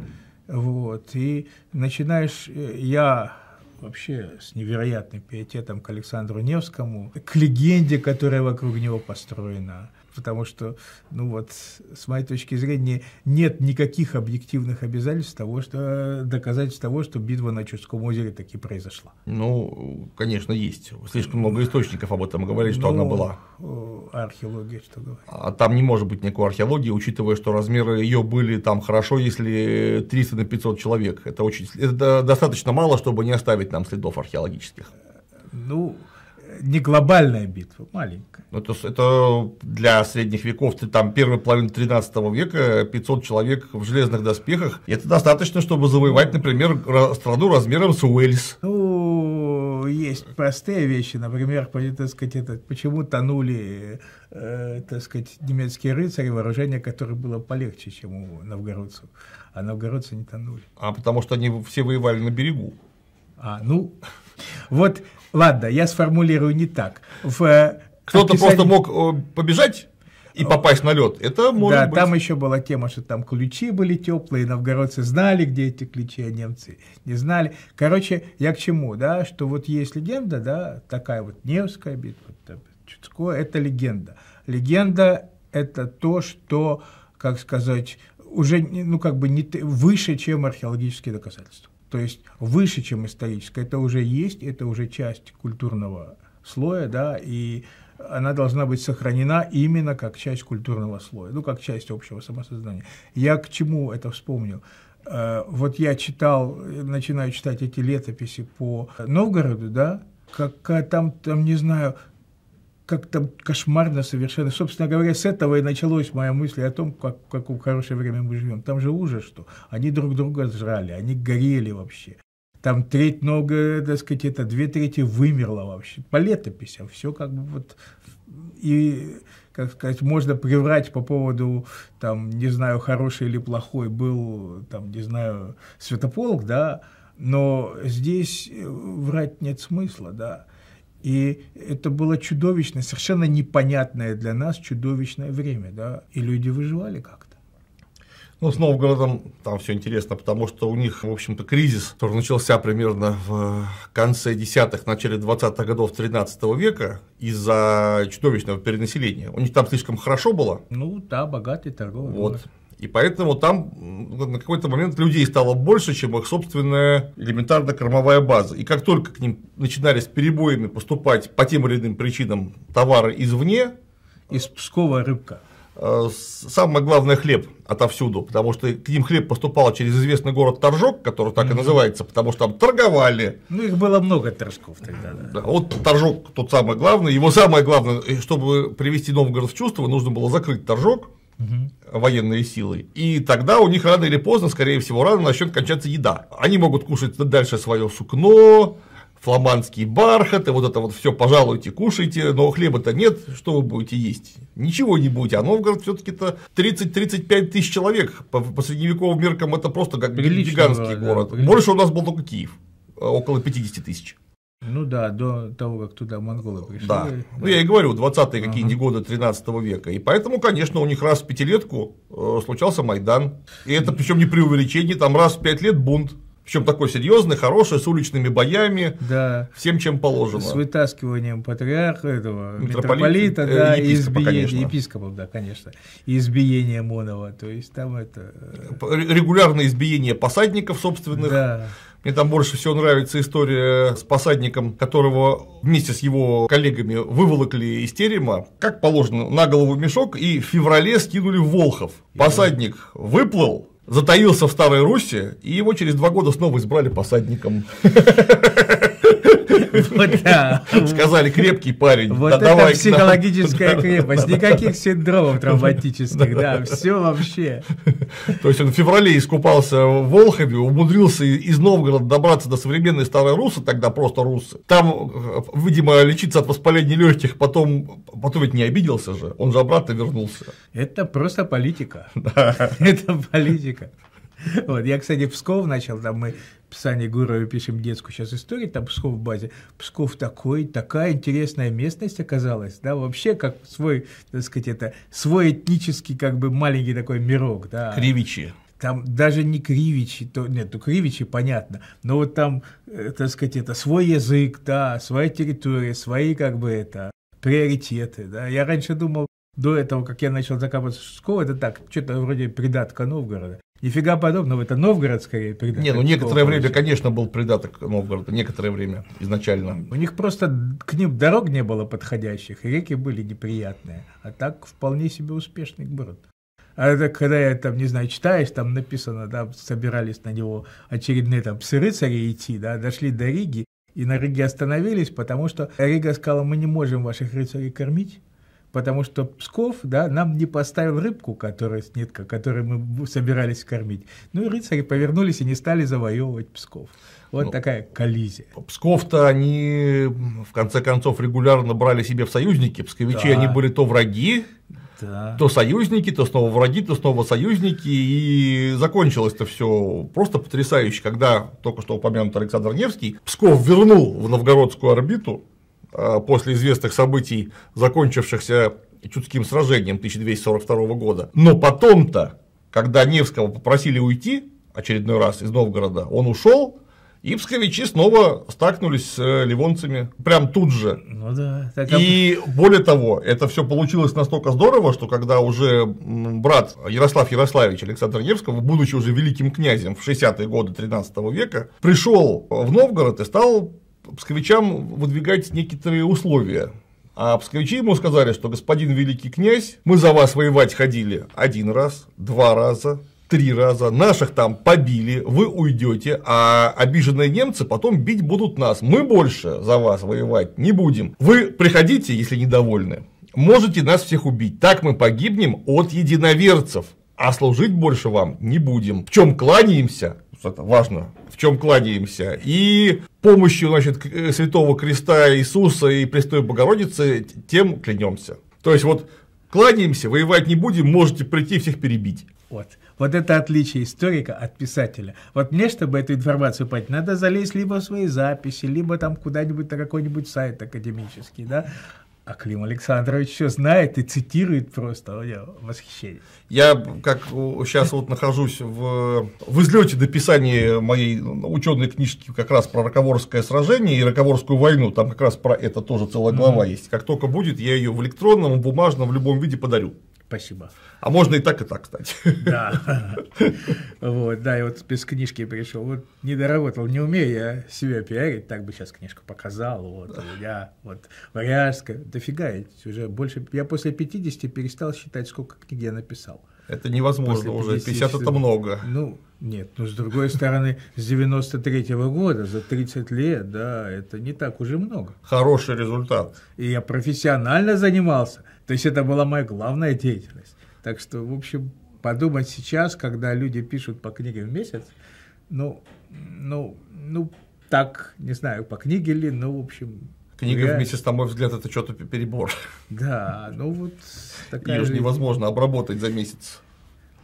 [SPEAKER 2] вот, и начинаешь, э, я вообще с невероятным пиететом к Александру Невскому, к легенде, которая вокруг него построена, потому что, ну вот, с моей точки зрения, нет никаких объективных обязательств того, что доказательств того, что битва на Чудском озере таки произошла.
[SPEAKER 1] Ну, конечно, есть. Слишком много источников об этом говорит, что ну, она была.
[SPEAKER 2] Археология что говорит.
[SPEAKER 1] А там не может быть никакой археологии, учитывая, что размеры ее были там хорошо, если 300 на 500 человек. Это очень, это достаточно мало, чтобы не оставить нам следов археологических.
[SPEAKER 2] Ну, не глобальная битва, маленькая.
[SPEAKER 1] Ну, это, это для средних веков, там, первой половины 13 века, 500 человек в железных доспехах, это достаточно, чтобы завоевать, например, страну размером с Уэльс.
[SPEAKER 2] Ну, есть простые вещи, например, так сказать, это, почему тонули, э, так сказать, немецкие рыцари, вооружение которое было полегче, чем у новгородцев, а новгородцы не тонули.
[SPEAKER 1] А потому что они все воевали на берегу. А, ну,
[SPEAKER 2] вот Ладно, я сформулирую не так. В э, Кто-то описании... просто
[SPEAKER 1] мог э, побежать и попасть на лед. Это может да, быть. там
[SPEAKER 2] еще была тема, что там ключи были теплые, новгородцы знали, где эти ключи, а немцы не знали. Короче, я к чему, да, что вот есть легенда, да, такая вот Невская битва, Чудское, это легенда. Легенда – это то, что, как сказать, уже, ну, как бы не, выше, чем археологические доказательства то есть выше, чем историческое. Это уже есть, это уже часть культурного слоя, да, и она должна быть сохранена именно как часть культурного слоя, ну, как часть общего самосознания. Я к чему это вспомнил? Э, вот я читал, начинаю читать эти летописи по Новгороду, да, как там, там, не знаю, как-то кошмарно совершенно. Собственно говоря, с этого и началось моя мысль о том, как, в каком хорошее время мы живем. Там же ужас, что они друг друга жрали, они горели вообще. Там треть много, так сказать, это две трети вымерло вообще. По летописям все как бы вот... И, как сказать, можно приврать по поводу, там, не знаю, хороший или плохой был, там, не знаю, святополк, да, но здесь э, врать нет смысла, да. И это было чудовищное, совершенно непонятное для нас чудовищное время, да, и люди выживали как-то.
[SPEAKER 1] Ну, с Новгородом там все интересно, потому что у них, в общем-то, кризис, который начался примерно в конце 10-х, начале 20-х годов 13 -го века из-за чудовищного перенаселения. У них там слишком хорошо было. Ну, да, богатый торговый вот. город. И поэтому там на какой-то момент людей стало больше, чем их собственная элементарная кормовая база. И как только к ним начинались перебоями поступать по тем или иным причинам товары извне, из Пскова рыбка. Э, самое главное хлеб отовсюду, потому что к ним хлеб поступал через известный город Торжок, который так и называется, потому что там торговали. Ну, их было много торжков тогда. Да. да вот Торжок тот самый главный. Его самое главное, э, чтобы привести Новгород в чувство, нужно было закрыть Торжок, угу. военные силы. И тогда у них рано или поздно, скорее всего, рано начнет кончаться еда. Они могут кушать дальше свое сукно, фламандский бархат, и вот это вот все, пожалуйте, кушайте, но хлеба-то нет, что вы будете есть? Ничего не будете, а Новгород все таки то 30-35 тысяч человек, по, по средневековым меркам это просто как гигантский город. Да, Больше у нас был только Киев, э, около 50 тысяч.
[SPEAKER 2] Ну да, до того,
[SPEAKER 1] как туда монголы пришли. Да. Ну, я и говорю, 20-е какие-нибудь годы 13 века. И поэтому, конечно, у них раз в пятилетку э, случался Майдан. И это причем не преувеличение, там раз в пять лет бунт. Причем такой серьезный, хороший, с уличными боями, да. всем, чем положено. С вытаскиванием патриарха этого митрополита, митрополита э, да, э, епископа, избиение, конечно.
[SPEAKER 2] епископов, да, конечно.
[SPEAKER 1] избиение Монова. То есть там это. Э, регулярное избиение посадников собственных. Да. Мне там больше всего нравится история с посадником, которого вместе с его коллегами выволокли из терема, как положено, на голову мешок, и в феврале скинули в Волхов. Посадник выплыл, затаился в Старой Руси, и его через два года снова избрали посадником. Сказали, крепкий парень. Вот это давай психологическая крепость. Никаких синдромов травматических, да, все вообще. То есть он в феврале искупался в Волхове, умудрился из Новгорода добраться до современной старой Русы, тогда просто Русы. Там, э, видимо, лечиться от воспаления легких, потом, потом ведь не обиделся же, он же обратно вернулся. Это просто политика. Это политика. Вот. Я, кстати, Псков
[SPEAKER 2] начал, там мы Сане Гурове пишем детскую сейчас историю, там Псков в базе. Псков такой, такая интересная местность оказалась, да, вообще как свой, так сказать, это, свой этнический как бы маленький такой мирок, да. Кривичи там даже не кривичи, то, нет, ну кривичи понятно, но вот там, э, так сказать, это свой язык, да, своя территория, свои как бы это приоритеты, да. Я раньше думал, до этого, как я начал закапываться в школу, это так, что-то вроде придатка Новгорода. Нифига подобного, это Новгород скорее придаток. Не, ну некоторое время,
[SPEAKER 1] конечно, был придаток Новгорода, некоторое время изначально.
[SPEAKER 2] У них просто к ним дорог не было подходящих, и реки были неприятные. А так вполне себе успешный город. А это когда я там, не знаю, читаешь, там написано, да, собирались на него очередные там псы-рыцари идти, да, дошли до Риги, и на Риге остановились, потому что Рига сказала, мы не можем ваших рыцарей кормить, потому что Псков да, нам не поставил рыбку, которая снитка, которую мы собирались кормить. Ну и рыцари повернулись и не стали
[SPEAKER 1] завоевывать Псков. Вот ну, такая коллизия. Псков-то они, в конце концов, регулярно брали себе в союзники. Псковичи да. они были то враги, да. то союзники, то снова враги, то снова союзники, и закончилось это все просто потрясающе, когда только что упомянут Александр Невский, Псков вернул в новгородскую орбиту Э, после известных событий, закончившихся Чудским сражением 1242 года. Но потом-то, когда Невского попросили уйти очередной раз из Новгорода, он ушел, и псковичи снова стакнулись с э, ливонцами прям тут же. Ну да. Так... И более того, это все получилось настолько здорово, что когда уже брат Ярослав Ярославич Александр Невского, будучи уже великим князем в 60-е годы 13 века, пришел в Новгород и стал псковичам выдвигать некоторые условия. А псковичи ему сказали, что господин великий князь, мы за вас воевать ходили один раз, два раза, три раза, наших там побили, вы уйдете, а обиженные немцы потом бить будут нас. Мы больше за вас воевать не будем. Вы приходите, если недовольны. Можете нас всех убить. Так мы погибнем от единоверцев. А служить больше вам не будем. В чем кланяемся, важно, в чем кланяемся. И помощью значит, э, Святого Креста Иисуса и Престой Богородицы тем клянемся. То есть вот кланяемся, воевать не будем, можете прийти всех перебить. Вот. Вот это отличие историка от писателя. Вот мне,
[SPEAKER 2] чтобы эту информацию понять, надо залезть либо в свои записи, либо там куда-нибудь на какой-нибудь сайт академический, да? А Клим Александрович все знает и цитирует просто, а у меня восхищение.
[SPEAKER 1] Я как сейчас вот нахожусь в, в излете дописания моей ученой книжки как раз про Роковорское сражение и Роковорскую войну, там как раз про это тоже целая глава mm-hmm. есть. Как только будет, я ее в электронном, в бумажном, в любом виде подарю. Спасибо. А можно и так, и так, кстати. Да. Вот, да, я вот без книжки пришел.
[SPEAKER 2] Вот не доработал, не умею я себя пиарить, так бы сейчас книжку показал. Вот, я вот Варяжская, дофига, уже больше, я после 50 перестал считать, сколько книг я написал. Это невозможно 50, уже, 50 это много. Ну, нет, но ну, с другой стороны, с 93 -го года, за 30 лет, да, это не так уже много. Хороший результат. И я профессионально занимался – то есть это была моя главная деятельность. Так что, в общем, подумать сейчас, когда люди пишут по книге в месяц, ну, ну, ну, так, не знаю, по книге ли, но ну, в общем... Книга я... в месяц,
[SPEAKER 1] на мой взгляд, это что-то перебор. Да, ну вот такая... Ее же невозможно обработать за месяц.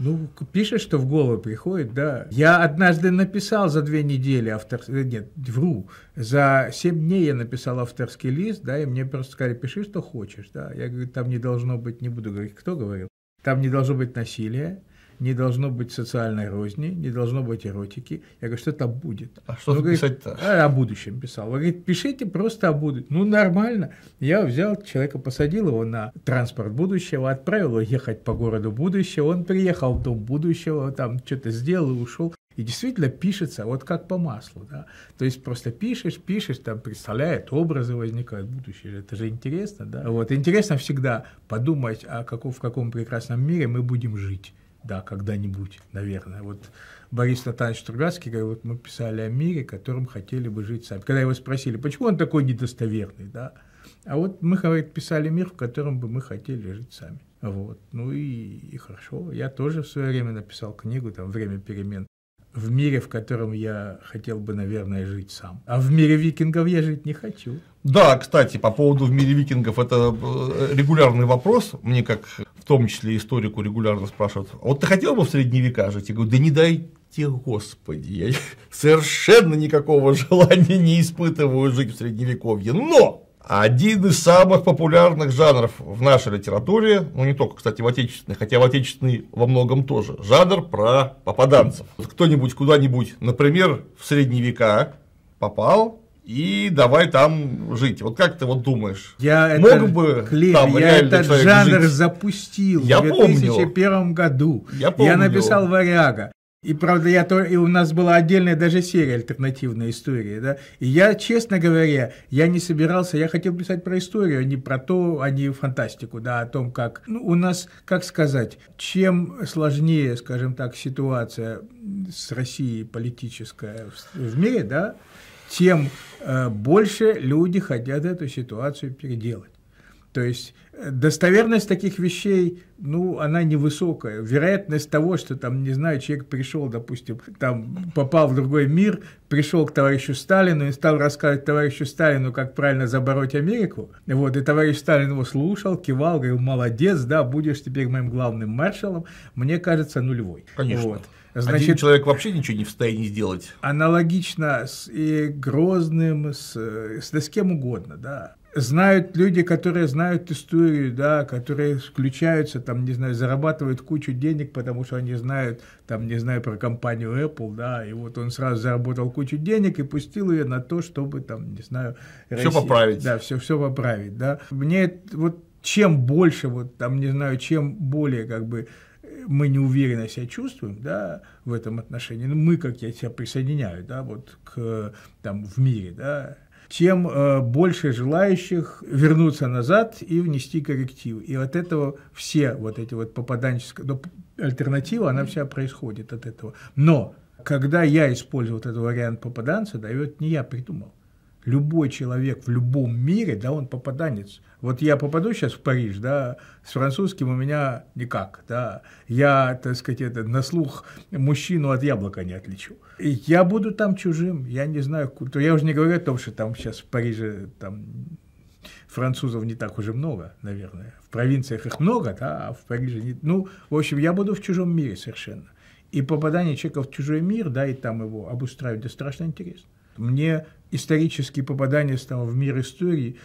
[SPEAKER 2] Ну, пишешь, что в голову приходит, да. Я однажды написал за две недели автор, э, Нет, вру. За семь дней я написал авторский лист, да, и мне просто сказали, пиши, что хочешь, да. Я говорю, там не должно быть, не буду говорить, кто говорил, там не должно быть насилия, не должно быть социальной розни, не должно быть эротики. Я говорю, что это будет? А что ну, писать-то? А, о будущем писал. Он говорит, пишите просто о будущем. Ну, нормально. Я взял человека, посадил его на транспорт будущего, отправил его ехать по городу будущего. Он приехал в дом будущего, там что-то сделал и ушел. И действительно пишется вот как по маслу, да. То есть просто пишешь, пишешь, там представляет, образы возникают будущее. Это же интересно, да. Вот интересно всегда подумать, о а каком в каком прекрасном мире мы будем жить да, когда-нибудь, наверное. Вот Борис Натанович Стругацкий говорит, вот мы писали о мире, которым хотели бы жить сами. Когда его спросили, почему он такой недостоверный, да, а вот мы, говорит, писали мир, в котором бы мы хотели жить сами. Вот. Ну и, и хорошо. Я тоже в свое время написал книгу, там, «Время перемен», в мире, в котором
[SPEAKER 1] я хотел бы, наверное, жить сам.
[SPEAKER 2] А в мире викингов я жить не хочу.
[SPEAKER 1] Да, кстати, по поводу в мире викингов, это э, регулярный вопрос. Мне, как в том числе историку, регулярно спрашивают, «А вот ты хотел бы в средние века жить? Я говорю, да не дай те господи, я совершенно никакого желания не испытываю жить в средневековье, но один из самых популярных жанров в нашей литературе, ну не только, кстати, в отечественной, хотя в отечественной во многом тоже, жанр про попаданцев. Кто-нибудь куда-нибудь, например, в средние века попал, и давай там жить. Вот как ты вот думаешь? Я мог это, бы Клин, там я этот жанр жить? запустил я в 2001
[SPEAKER 2] помню. году. Я, помню. я написал «Варяга». И правда, я то, и у нас была отдельная даже серия альтернативной истории, да. И я, честно говоря, я не собирался, я хотел писать про историю, а не про то, а не фантастику, да, о том, как. Ну, у нас, как сказать, чем сложнее, скажем так, ситуация с Россией политическая в мире, да, тем э, больше люди хотят эту ситуацию переделать. То есть э, достоверность таких вещей, ну, она невысокая. Вероятность того, что там, не знаю, человек пришел, допустим, там попал в другой мир, пришел к товарищу Сталину и стал рассказывать товарищу Сталину, как правильно забороть Америку. Вот, и товарищ Сталин его слушал, кивал, говорил, молодец, да, будешь теперь моим главным маршалом, мне кажется, нулевой. Конечно. Вот. Значит, Один
[SPEAKER 1] человек вообще ничего не в состоянии сделать.
[SPEAKER 2] Аналогично с и Грозным, с, э, с, с кем угодно, да знают люди, которые знают историю, да, которые включаются, там, не знаю, зарабатывают кучу денег, потому что они знают, там, не знаю, про компанию Apple, да, и вот он сразу заработал кучу денег и пустил ее на то, чтобы, там, не знаю, Россия, поправить. Да, все, все поправить, да. Мне вот чем больше, вот там, не знаю, чем более, как бы, мы неуверенно себя чувствуем, да, в этом отношении, ну, мы, как я себя присоединяю, да, вот к, там, в мире, да, тем э, больше желающих вернуться назад и внести коррективы. И от этого все вот эти вот попаданческие, ну, альтернатива, она вся происходит от этого. Но когда я использовал этот вариант попаданца, да, его не я придумал любой человек в любом мире, да, он попаданец. Вот я попаду сейчас в Париж, да, с французским у меня никак, да. Я, так сказать, это, на слух мужчину от яблока не отличу. И я буду там чужим, я не знаю, то я уже не говорю о том, что там сейчас в Париже там французов не так уже много, наверное. В провинциях их много, да, а в Париже нет. Ну, в общем, я буду в чужом мире совершенно. И попадание человека в чужой мир, да, и там его обустраивать, да страшно интересно. Мне исторические попадания там, в мир истории,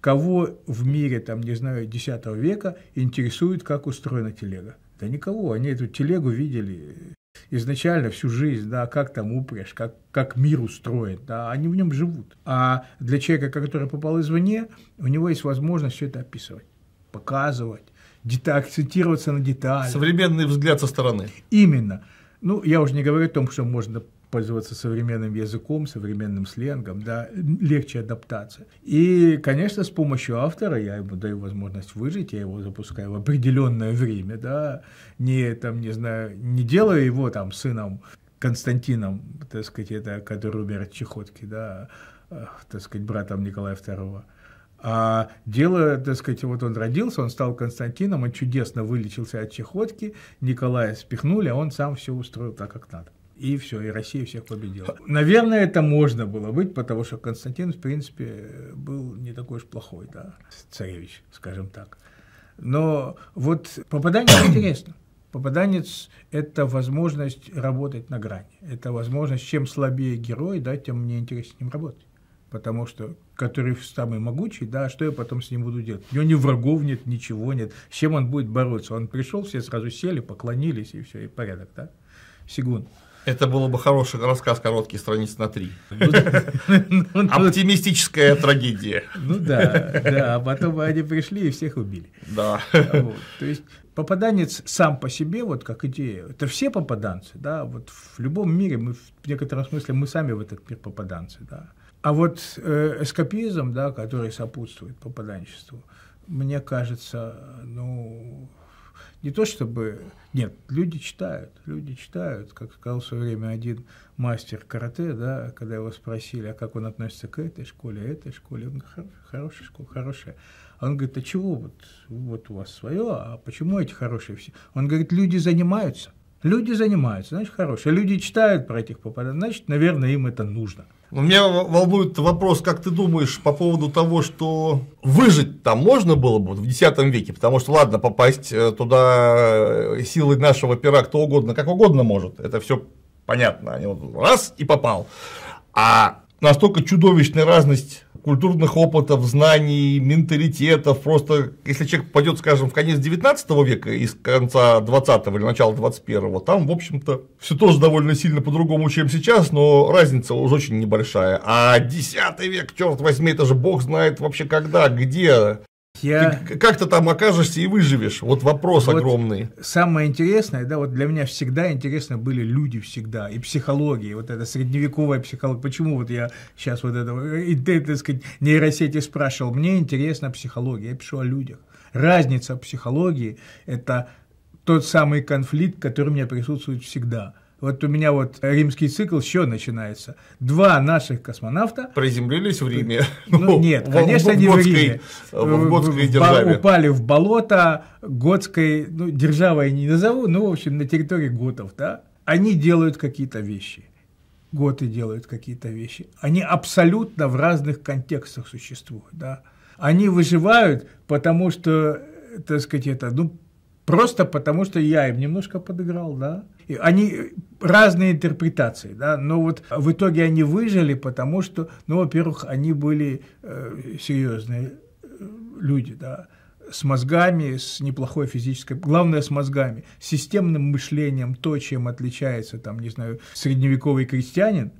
[SPEAKER 2] кого в мире, там, не знаю, X века интересует, как устроена телега? Да никого, они эту телегу видели изначально всю жизнь, да, как там упряжь, как, как мир устроен, да, они в нем живут. А для человека, который попал извне, у него есть возможность все это описывать, показывать, дета- акцентироваться на деталях.
[SPEAKER 1] Современный взгляд со стороны. Именно.
[SPEAKER 2] Ну, я уже не говорю о том, что можно пользоваться современным языком, современным сленгом, да, легче адаптация. И, конечно, с помощью автора я ему даю возможность выжить, я его запускаю в определенное время, да, не, там, не знаю, не делаю его там сыном Константином, так сказать, это, который умер от чехотки, да, э, так сказать, братом Николая II. А дело, так сказать, вот он родился, он стал Константином, он чудесно вылечился от чехотки, Николая спихнули, а он сам все устроил так, как надо. И все, и Россия всех победила. Наверное, это можно было быть, потому что Константин, в принципе, был не такой уж плохой, да, царевич, скажем так. Но вот попадание интересно. Попаданец – это возможность работать на грани. Это возможность, чем слабее герой, да, тем мне интереснее с ним работать. Потому что, который самый могучий, да, что я потом с ним буду делать? У него ни врагов нет, ничего нет. С чем он будет бороться? Он пришел, все сразу
[SPEAKER 1] сели, поклонились, и все, и порядок, да? Сигун. Это было бы хороший рассказ, короткий, страниц на три. Ну ну, ну, Оптимистическая трагедия. Ну да, да, а потом
[SPEAKER 2] они пришли и всех убили. Да. То есть попаданец сам по себе, вот как идея, это все попаданцы, да, вот в любом мире, мы в некотором смысле мы сами в этот мир попаданцы, да. А вот э, эскапизм, да, который сопутствует попаданчеству, мне кажется, ну, не то чтобы... Нет, люди читают, люди читают. Как сказал в свое время один мастер карате, да, когда его спросили, а как он относится к этой школе, этой школе, он говорит, хорошая школа, хорошая. он говорит, а чего вот, вот у вас свое, а почему эти хорошие все? Он говорит, люди занимаются. Люди занимаются, значит, хорошие. Люди читают про этих попаданцев, значит,
[SPEAKER 1] наверное, им это нужно. меня волнует вопрос, как ты думаешь по поводу того, что выжить там можно было бы в X веке? Потому что, ладно, попасть э, туда э, силой нашего пера кто угодно, как угодно может. Это все понятно. Они вот раз и попал. А настолько чудовищная разность культурных опытов, знаний, менталитетов. Просто если человек пойдет, скажем, в конец 19 века, из конца 20 или начала 21, там, в общем-то, все тоже довольно сильно по-другому, чем сейчас, но разница уже очень небольшая. А 10 век, черт возьми, это же бог знает вообще когда, где, я... как то там окажешься и выживешь? Вот вопрос вот огромный.
[SPEAKER 2] Самое интересное, да, вот для меня всегда интересно были люди всегда, и психология, вот эта средневековая психология. Почему вот я сейчас вот это, и так сказать, нейросети спрашивал, мне интересна психология, я пишу о людях. Разница психологии – это тот самый конфликт, который у меня присутствует всегда – вот у меня вот римский цикл еще начинается. Два наших космонавта...
[SPEAKER 1] Приземлились в Риме. Ну, ну нет, в, конечно, в, не в Риме. В Готской державе.
[SPEAKER 2] Упали в болото Готской, ну, державой я не назову, ну, в общем, на территории готов, да. Они делают какие-то вещи. Готы делают какие-то вещи. Они абсолютно в разных контекстах существуют, да. Они выживают, потому что э, так сказать, это, ну, Просто потому, что я им немножко подыграл, да. И они э, разные интерпретации, да, но вот в итоге они выжили, потому что, ну, во-первых, они были э, серьезные э, люди, да, с мозгами, с неплохой физической, главное с мозгами, с системным мышлением, то, чем отличается, там, не знаю, средневековый крестьянин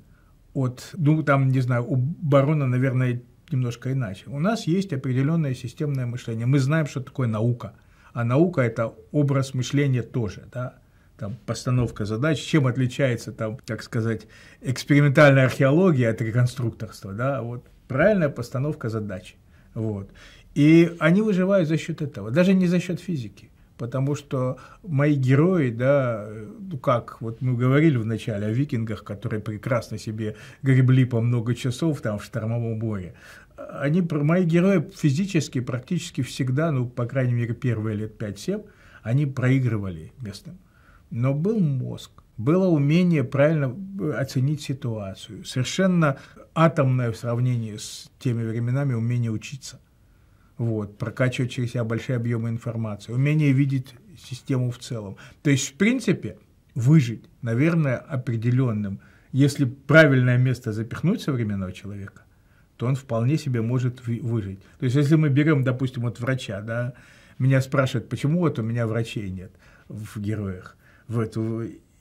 [SPEAKER 2] от, ну, там, не знаю, у барона, наверное, немножко иначе. У нас есть определенное системное мышление. Мы знаем, что такое наука – а наука – это образ мышления тоже, да, там, постановка задач, чем отличается, там, как сказать, экспериментальная археология от реконструкторства, да, вот правильная постановка задач, вот. И они выживают за счет этого, даже не за счет физики, потому что мои герои, да, ну как, вот мы говорили вначале о викингах, которые прекрасно себе гребли по много часов там в штормовом море, они, мои герои физически практически всегда, ну, по крайней мере, первые лет 5-7, они проигрывали местным. Но был мозг, было умение правильно э, оценить ситуацию. Совершенно атомное в сравнении с теми временами умение учиться. Вот, прокачивать через себя большие объемы информации, умение видеть систему в целом. То есть, в принципе, выжить, наверное, определенным, если правильное место запихнуть современного человека, то он вполне себе может выжить. То есть, если мы берем, допустим, вот врача, да, меня спрашивают, почему вот у меня врачей нет в героях. Вот,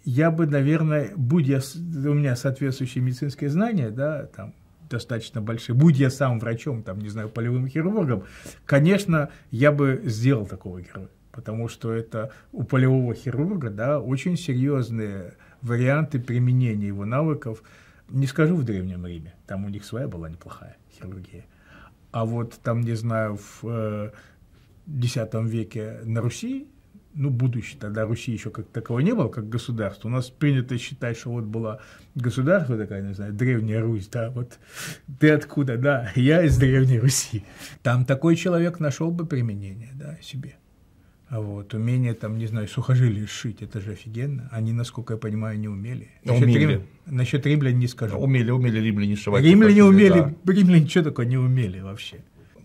[SPEAKER 2] я бы, наверное, будь я, у меня соответствующие медицинские знания, да, там, достаточно большие, будь я сам врачом, там, не знаю, полевым хирургом, конечно, я бы сделал такого героя, потому что это у полевого хирурга, да, очень серьезные варианты применения его навыков, не скажу в Древнем Риме, там у них своя была неплохая хирургия. А вот там, не знаю, в X э, веке на Руси, ну, будущее, тогда Руси еще как такого не было, как государство. У нас принято считать, что вот была государство такая, не знаю, Древняя Русь, да, вот ты откуда, да, я из Древней Руси. Там такой человек нашел бы применение, да, себе. Вот, умение там, не знаю, сухожилие шить это же офигенно. Они, насколько я понимаю, не умели. Насчет, умели. Рим, римлян не скажу. Умели, умели римляне сшивать. Римляне умели, да. римляне что такое не умели вообще.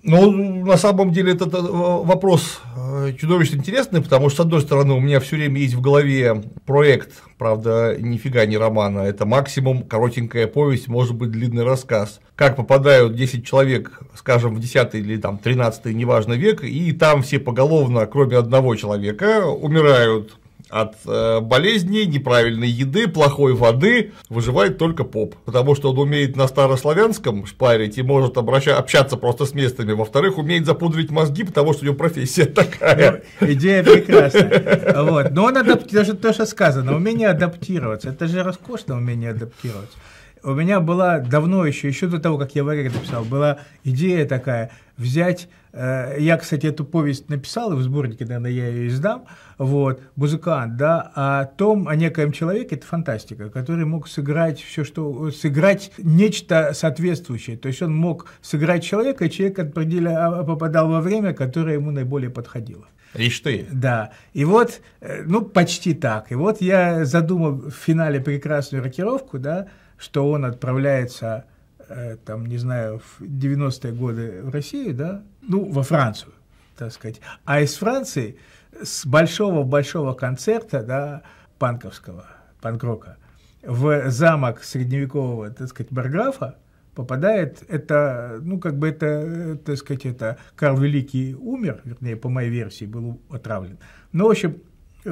[SPEAKER 1] Ну, на самом деле, этот э, вопрос э, чудовищно интересный, потому что, с одной стороны, у меня все время есть в голове проект, правда, нифига не романа, это максимум коротенькая повесть, может быть, длинный рассказ. Как попадают 10 человек, скажем, в 10 или там 13, неважно, век, и там все поголовно, кроме одного человека, умирают от э, болезней, неправильной еды, плохой воды выживает только поп, потому что он умеет на старославянском шпарить и может обраща... общаться просто с местными, во-вторых, умеет запудрить мозги, потому что у него профессия такая. Ну, идея прекрасная. Вот.
[SPEAKER 2] Но он даже то, что сказано, умение адаптироваться, это же роскошно умение адаптироваться. У меня была давно еще, еще до того, как я Варяга написал, была идея такая, взять, э, я, кстати, эту повесть написал, и в сборнике, наверное, я ее издам, вот, музыкант, да, о а том, о некоем человеке, это фантастика, который мог сыграть все, что, сыграть нечто соответствующее, то есть он мог сыграть человека, и человек определя, а, попадал во время, которое ему наиболее подходило. Ишь ты. Да. И вот, э, ну, почти так. И вот я задумал в финале прекрасную рокировку, да, что он отправляется, э, там, не знаю, в 90-е годы в Россию, да, ну, во Францию, так сказать. А из Франции с большого-большого концерта, да, панковского, панкрока, в замок средневекового, так сказать, барграфа, попадает, это, ну, как бы это, так сказать, это Карл Великий умер, вернее, по моей версии, был отравлен. Но, ну, в общем,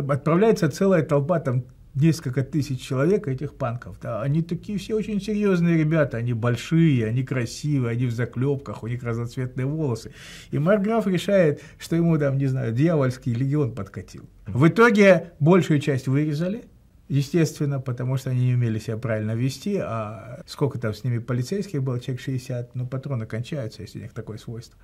[SPEAKER 2] отправляется целая толпа там несколько тысяч человек, этих панков. Да, они такие все очень серьезные ребята, они большие, они красивые, они в заклепках, у них разноцветные волосы. И Марграф решает, что ему там, не знаю, дьявольский легион подкатил. В итоге большую часть вырезали, Естественно, потому что они не умели себя правильно вести, а сколько там с ними полицейских было, человек 60, ну, патроны кончаются, если у них такое свойство.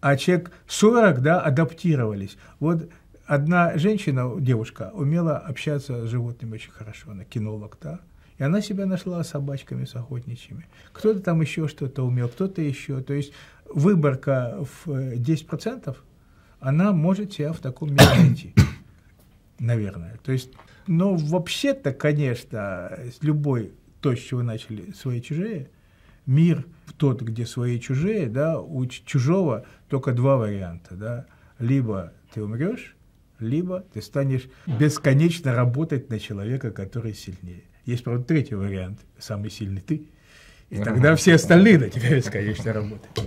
[SPEAKER 2] А человек 40, да, адаптировались. Вот одна женщина, девушка, умела общаться с животными очень хорошо, она кинолог, да, и она себя нашла с собачками, с охотничьими. Кто-то там еще что-то умел, кто-то еще. То есть выборка в 10%, э, она может себя в таком месте, найти, наверное. То есть, но вообще-то, конечно, с любой, то, с чего начали свои-чужие, мир в тот, где свои-чужие, да, у чужого только два варианта, да, либо ты умрешь, либо ты станешь бесконечно работать на человека, который сильнее. Есть, правда, третий вариант, самый сильный ты.
[SPEAKER 1] И тогда все остальные на тебя бесконечно работают.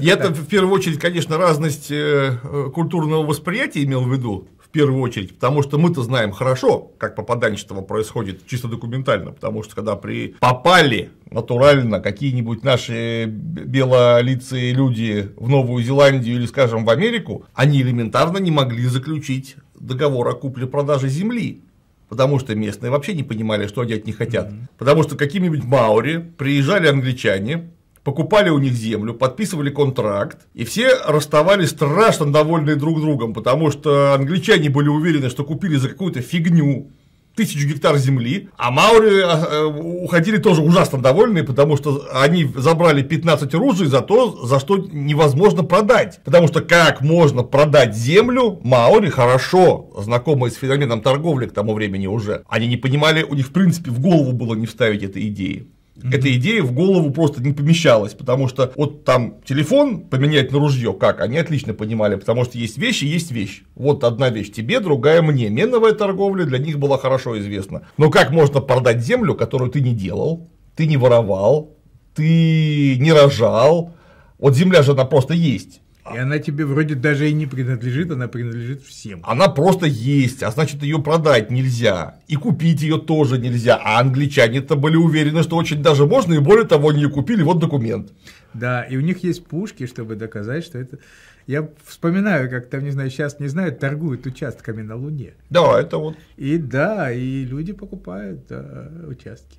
[SPEAKER 1] Я-то в первую очередь, конечно, разность э, э, культурного восприятия имел в виду, первую очередь, потому что мы-то знаем хорошо, как попаданчество происходит чисто документально, потому что когда при попали натурально какие-нибудь наши белолицые люди в Новую Зеландию или, скажем, в Америку, они элементарно не могли заключить договор о купле-продаже земли, потому что местные вообще не понимали, что они от них хотят. Mm-hmm. Потому что какими нибудь маори приезжали англичане, покупали у них землю, подписывали контракт, и все расставались страшно довольны друг другом, потому что англичане были уверены, что купили за какую-то фигню тысячу гектар земли, а маури э, э, уходили тоже ужасно довольные, потому что они забрали 15 ружей за то, за что невозможно продать. Потому что как можно продать землю, маури хорошо знакомые с феноменом торговли к тому времени уже, они не понимали, у них в принципе в голову было не вставить этой идеи. Mm-hmm. Эта идея в голову просто не помещалась, потому что вот там телефон поменять на ружье, как они отлично понимали, потому что есть вещи, есть вещь. Вот одна вещь тебе, другая мне. Меновая торговля для них была хорошо известна. Но как можно продать землю, которую ты не делал, ты не воровал, ты не рожал? Вот земля же она просто есть. И она тебе вроде даже и не принадлежит, она принадлежит всем. Она просто есть, а значит ее продать нельзя. И купить ее тоже нельзя. А англичане-то были уверены, что очень даже можно, и более того, они ее купили, вот документ.
[SPEAKER 2] Да, и у них есть пушки, чтобы доказать, что это... Я вспоминаю, как там, не знаю, сейчас не знаю, торгуют участками на Луне.
[SPEAKER 1] Да, это вот. И да, и люди
[SPEAKER 2] покупают да, участки.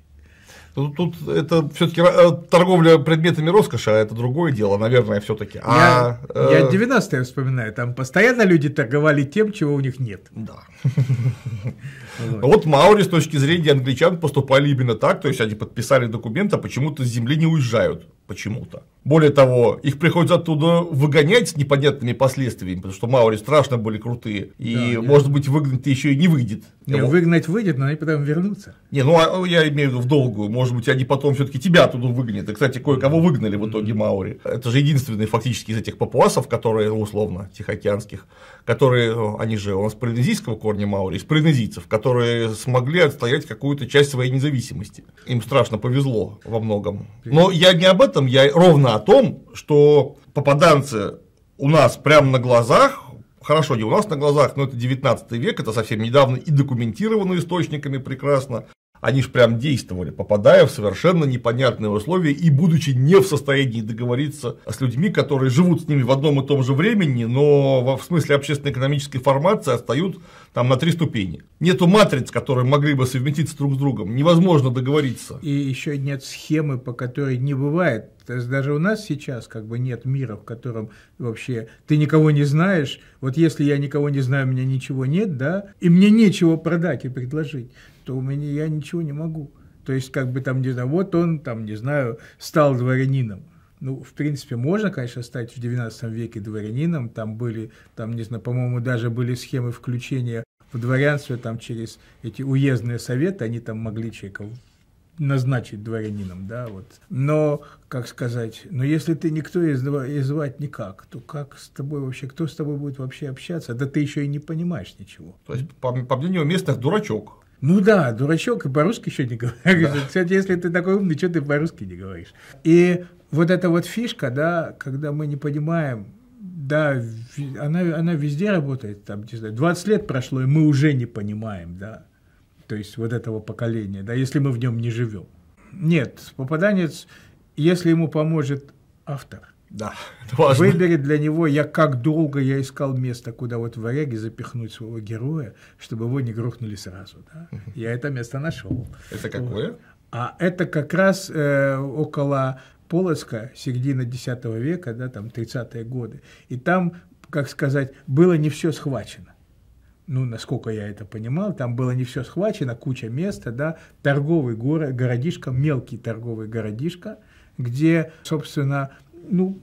[SPEAKER 1] Ну, тут это все-таки э, торговля предметами роскоши, а это другое дело, наверное, все-таки. А, я, э, я
[SPEAKER 2] 90-е вспоминаю, там постоянно люди торговали тем, чего у них нет. Да.
[SPEAKER 1] Ну, вот Маори с точки зрения англичан поступали именно так, то есть они подписали документ, а почему-то с земли не уезжают почему-то. Более того, их приходится оттуда выгонять с непонятными последствиями, потому что Маури страшно были крутые. И, да, может быть, выгнать еще и не выйдет. Не, Его... выгнать выйдет, но они потом вернутся. Не, ну а я имею в виду в долгую. Может быть, они потом все-таки тебя оттуда выгонят. И, кстати, кое-кого выгнали в итоге mm Маури. Это же единственный фактически из этих папуасов, которые, условно, тихоокеанских, которые, они же у нас полинезийского корня Маури, из полинезийцев, которые которые смогли отстоять какую-то часть своей независимости. Им страшно повезло во многом. Но я не об этом, я ровно о том, что попаданцы у нас прямо на глазах хорошо, не у нас на глазах, но это 19 век, это совсем недавно и документировано источниками прекрасно они же прям действовали, попадая в совершенно непонятные условия и будучи не в состоянии договориться с людьми, которые живут с ними в одном и том же времени, но в смысле общественно-экономической формации отстают там на три ступени. Нету матриц, которые могли бы совместиться друг с другом, невозможно договориться. И еще нет
[SPEAKER 2] схемы, по которой не бывает. То есть даже у нас сейчас как бы нет мира, в котором вообще ты никого не знаешь. Вот если я никого не знаю, у меня ничего нет, да, и мне нечего продать и предложить что у меня я ничего не могу. То есть, как бы там, не знаю, вот он, там, не знаю, стал дворянином. Ну, в принципе, можно, конечно, стать в XIX веке дворянином. Там были, там, не знаю, по-моему, даже были схемы включения в дворянство, там, через эти уездные советы, они там могли человека назначить дворянином, да, вот. Но, как сказать, но ну, если ты никто и звать никак, то как с тобой вообще, кто с тобой будет вообще общаться? Да ты еще и не понимаешь ничего. То есть, по, по мнению местных, дурачок. Ну да, дурачок, и по-русски еще не говоришь. Да. Кстати, если ты такой умный, что ты по-русски не говоришь? И вот эта вот фишка, да, когда мы не понимаем, да, она, она везде работает, там, не знаю, 20 лет прошло, и мы уже не понимаем, да, то есть вот этого поколения, да, если мы в нем не живем. Нет, попаданец, если ему поможет автор, да, это важно. Выберет для него, я как долго я искал место, куда вот в Ореге запихнуть своего героя, чтобы его не грохнули сразу. Да? Я это место нашел.
[SPEAKER 1] Это какое? Вот.
[SPEAKER 2] А это как раз э, около Полоцка, середина X века, да, там 30-е годы. И там, как сказать, было не все схвачено ну, насколько я это понимал, там было не все схвачено, куча места, да, торговый город, городишко, мелкий торговый городишко, где, собственно, ну,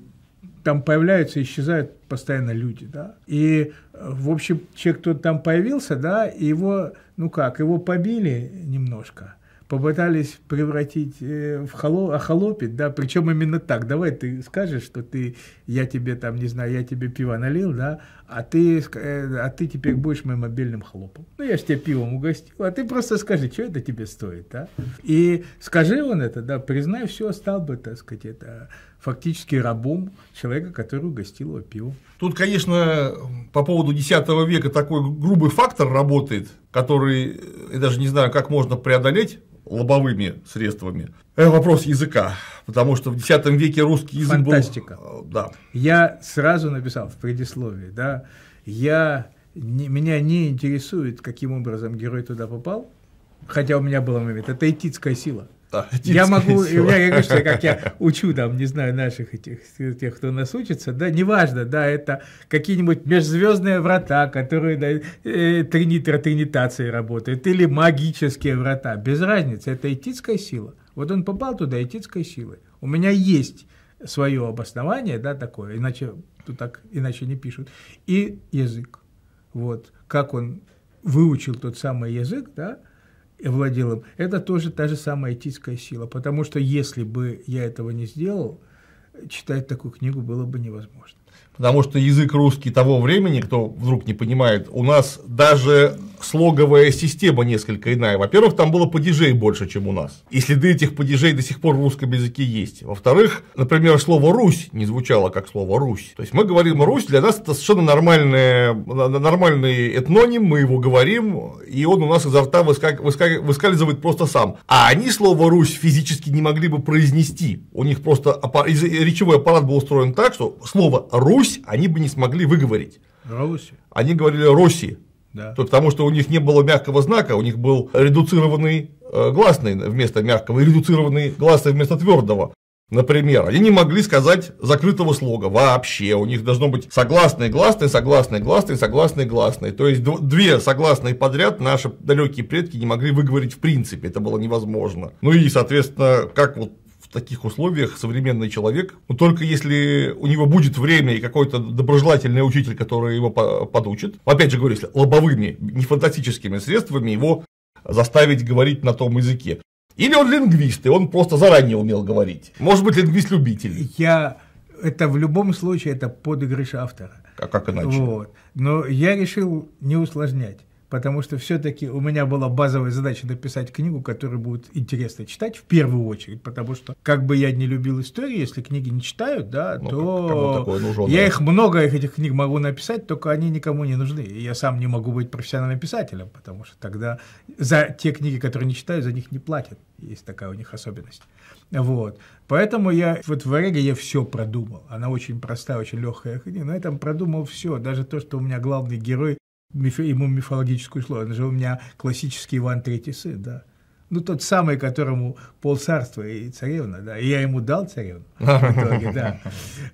[SPEAKER 2] там появляются и исчезают постоянно люди, да. И, в общем, человек, кто там появился, да, его, ну как, его побили немножко, попытались превратить э, в холо, охолопить, да, причем именно так. Давай ты скажешь, что ты, я тебе там, не знаю, я тебе пиво налил, да, а ты, э, а ты теперь будешь моим мобильным холопом. Ну, я же тебя пивом угостил, а ты просто скажи, что это тебе стоит, да. И скажи он это, да, признай все, стал бы, так сказать, это фактически рабом человека, который угостил его пивом.
[SPEAKER 1] Тут, конечно, по поводу X века такой грубый фактор работает, который, я даже не знаю, как можно преодолеть лобовыми средствами. Это вопрос языка, потому что в X веке русский язык Фантастика. был... Э, да. Я сразу
[SPEAKER 2] написал в предисловии, да, я, не, меня не интересует, каким образом герой туда попал, хотя у меня был момент, это этицкая сила – да, я могу, я, я говорю, что как я учу там, не знаю, наших этих, тех, кто нас учится, да, неважно, да, это какие-нибудь межзвездные врата, которые да, э, тринитра, тринитации работают, или магические врата, без разницы, это этическая сила. Вот он попал туда этической силой. У меня есть свое обоснование, да, такое, иначе тут так иначе не пишут, и язык. Вот, как он выучил тот самый язык, да, овладел им, это тоже та же самая этическая сила. Потому что если
[SPEAKER 1] бы я этого не сделал, читать такую книгу было
[SPEAKER 2] бы невозможно.
[SPEAKER 1] Потому что язык русский того времени, кто вдруг не понимает, у нас даже слоговая система несколько иная. Во-первых, там было падежей больше, чем у нас. И следы этих падежей до сих пор в русском языке есть. Во-вторых, например, слово «Русь» не звучало как слово «Русь». То есть мы говорим «Русь», для нас это совершенно нормальное, нормальный этноним, мы его говорим, и он у нас изо рта выскак, выскальзывает просто сам. А они слово «Русь» физически не могли бы произнести. У них просто речевой аппарат был устроен так, что слово «Русь» они бы не смогли выговорить. Руси. Они говорили «Руси». Да. То, потому что у них не было мягкого знака, у них был редуцированный э, гласный вместо мягкого и редуцированный гласный вместо твердого. Например, они не могли сказать закрытого слога вообще. У них должно быть согласный, гласный, согласный, гласный, согласный, гласный. То есть две согласные подряд наши далекие предки не могли выговорить в принципе. Это было невозможно. Ну и, соответственно, как вот таких условиях современный человек, но ну, только если у него будет время и какой-то доброжелательный учитель, который его подучит, опять же говорю, если лобовыми, не фантастическими средствами его заставить говорить на том языке. Или он лингвист, и он просто заранее умел говорить. Может быть, лингвист-любитель. Я это в любом случае это подыгрыш автора. А как иначе?
[SPEAKER 2] Вот. Но я решил не усложнять потому что все-таки у меня была базовая задача написать книгу, которая будет интересно читать в первую очередь, потому что как бы я не любил историю, если книги не читают, да, ну, то нужно, я да. их много этих книг могу написать, только они никому не нужны. И я сам не могу быть профессиональным писателем, потому что тогда за те книги, которые не читают, за них не платят. Есть такая у них особенность. Вот. Поэтому я вот в Ореге я все продумал. Она очень простая, очень легкая книга, но я там продумал все, даже то, что у меня главный герой мифи, ему мифологическую слою. Он же у меня классический Иван Третий сын, да. Ну, тот самый, которому полцарства и царевна, да. И я ему дал царевну в итоге, да.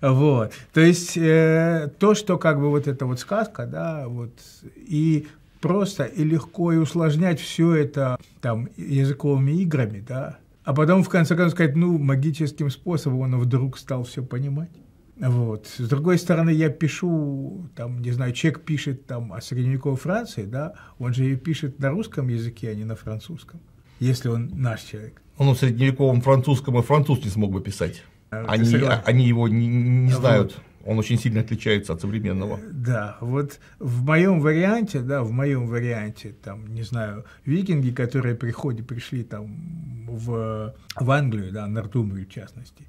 [SPEAKER 2] Вот. То есть э, то, что как бы вот эта вот сказка, да, вот, и просто и легко и усложнять все это там языковыми играми, да, а потом в конце концов сказать, ну, магическим способом он вдруг стал все понимать. Вот. С другой стороны, я пишу, там, не знаю, человек пишет там о средневековой Франции, да, он же ее пишет на русском языке, а не на французском,
[SPEAKER 1] если он наш человек. Он на средневековом французском и француз не смог бы писать. А, они, а, они его не, не знают. Вот. Он очень сильно отличается от современного. Э, да,
[SPEAKER 2] вот в моем варианте, да, в моем варианте, там, не знаю, викинги, которые приходят, пришли там в, в Англию, да, Нортумбрию в частности,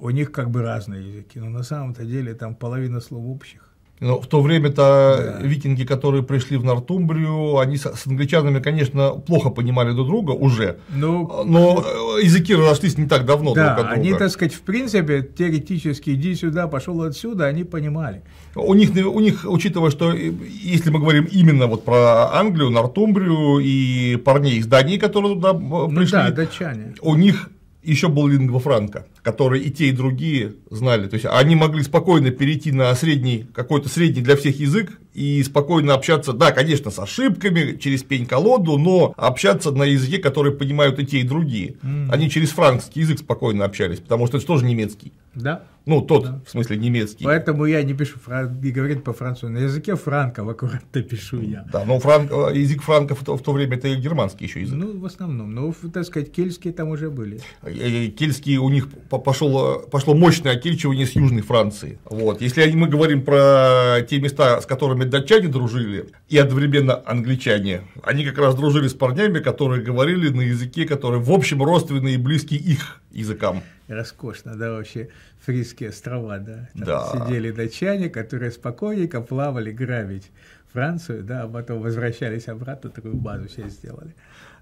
[SPEAKER 2] у них как бы разные языки, но на самом-то деле там половина слов общих.
[SPEAKER 1] Но в то время-то да. викинги, которые пришли в Нортумбрию, они с, с англичанами, конечно, плохо понимали друг друга уже, ну, но э, языки разошлись не так давно да, друг от друга. они, так
[SPEAKER 2] сказать, в принципе, теоретически «иди сюда, пошел отсюда», они понимали.
[SPEAKER 1] У них, у них, учитывая, что э, если мы говорим именно вот про Англию, Нортумбрию и парней из Дании, которые туда э, ну пришли, ну да, датчане. у них еще был лингва франка, который и те, и другие знали. То есть они могли спокойно перейти на средний, какой-то средний для всех язык и спокойно общаться, да, конечно, с ошибками, через пень-колоду, но общаться на языке, который понимают и те, и другие. Mm. Они через франкский язык спокойно общались, потому что это тоже немецкий. Да. Ну, тот, да. в смысле, немецкий. Поэтому я не пишу фран...
[SPEAKER 2] не говорит по французски. На языке франков аккуратно пишу я. Да, но ну, франк... Э, язык франков в то время это германский еще язык. Ну, в основном. Но, ну, так сказать, кельтские там уже были.
[SPEAKER 1] Э, э, кельтские у них пошел пошло мощное окельчивание с Южной Франции. Вот. Если мы говорим про те места, с которыми датчане дружили, и одновременно англичане, они как раз дружили с парнями, которые говорили на языке, который в общем родственный и близкий их языкам.
[SPEAKER 2] Роскошно, да, вообще. Фрисские острова, да.
[SPEAKER 1] Там да. сидели датчане, которые
[SPEAKER 2] спокойненько плавали грабить Францию, да, а потом возвращались обратно, такую базу себе сделали.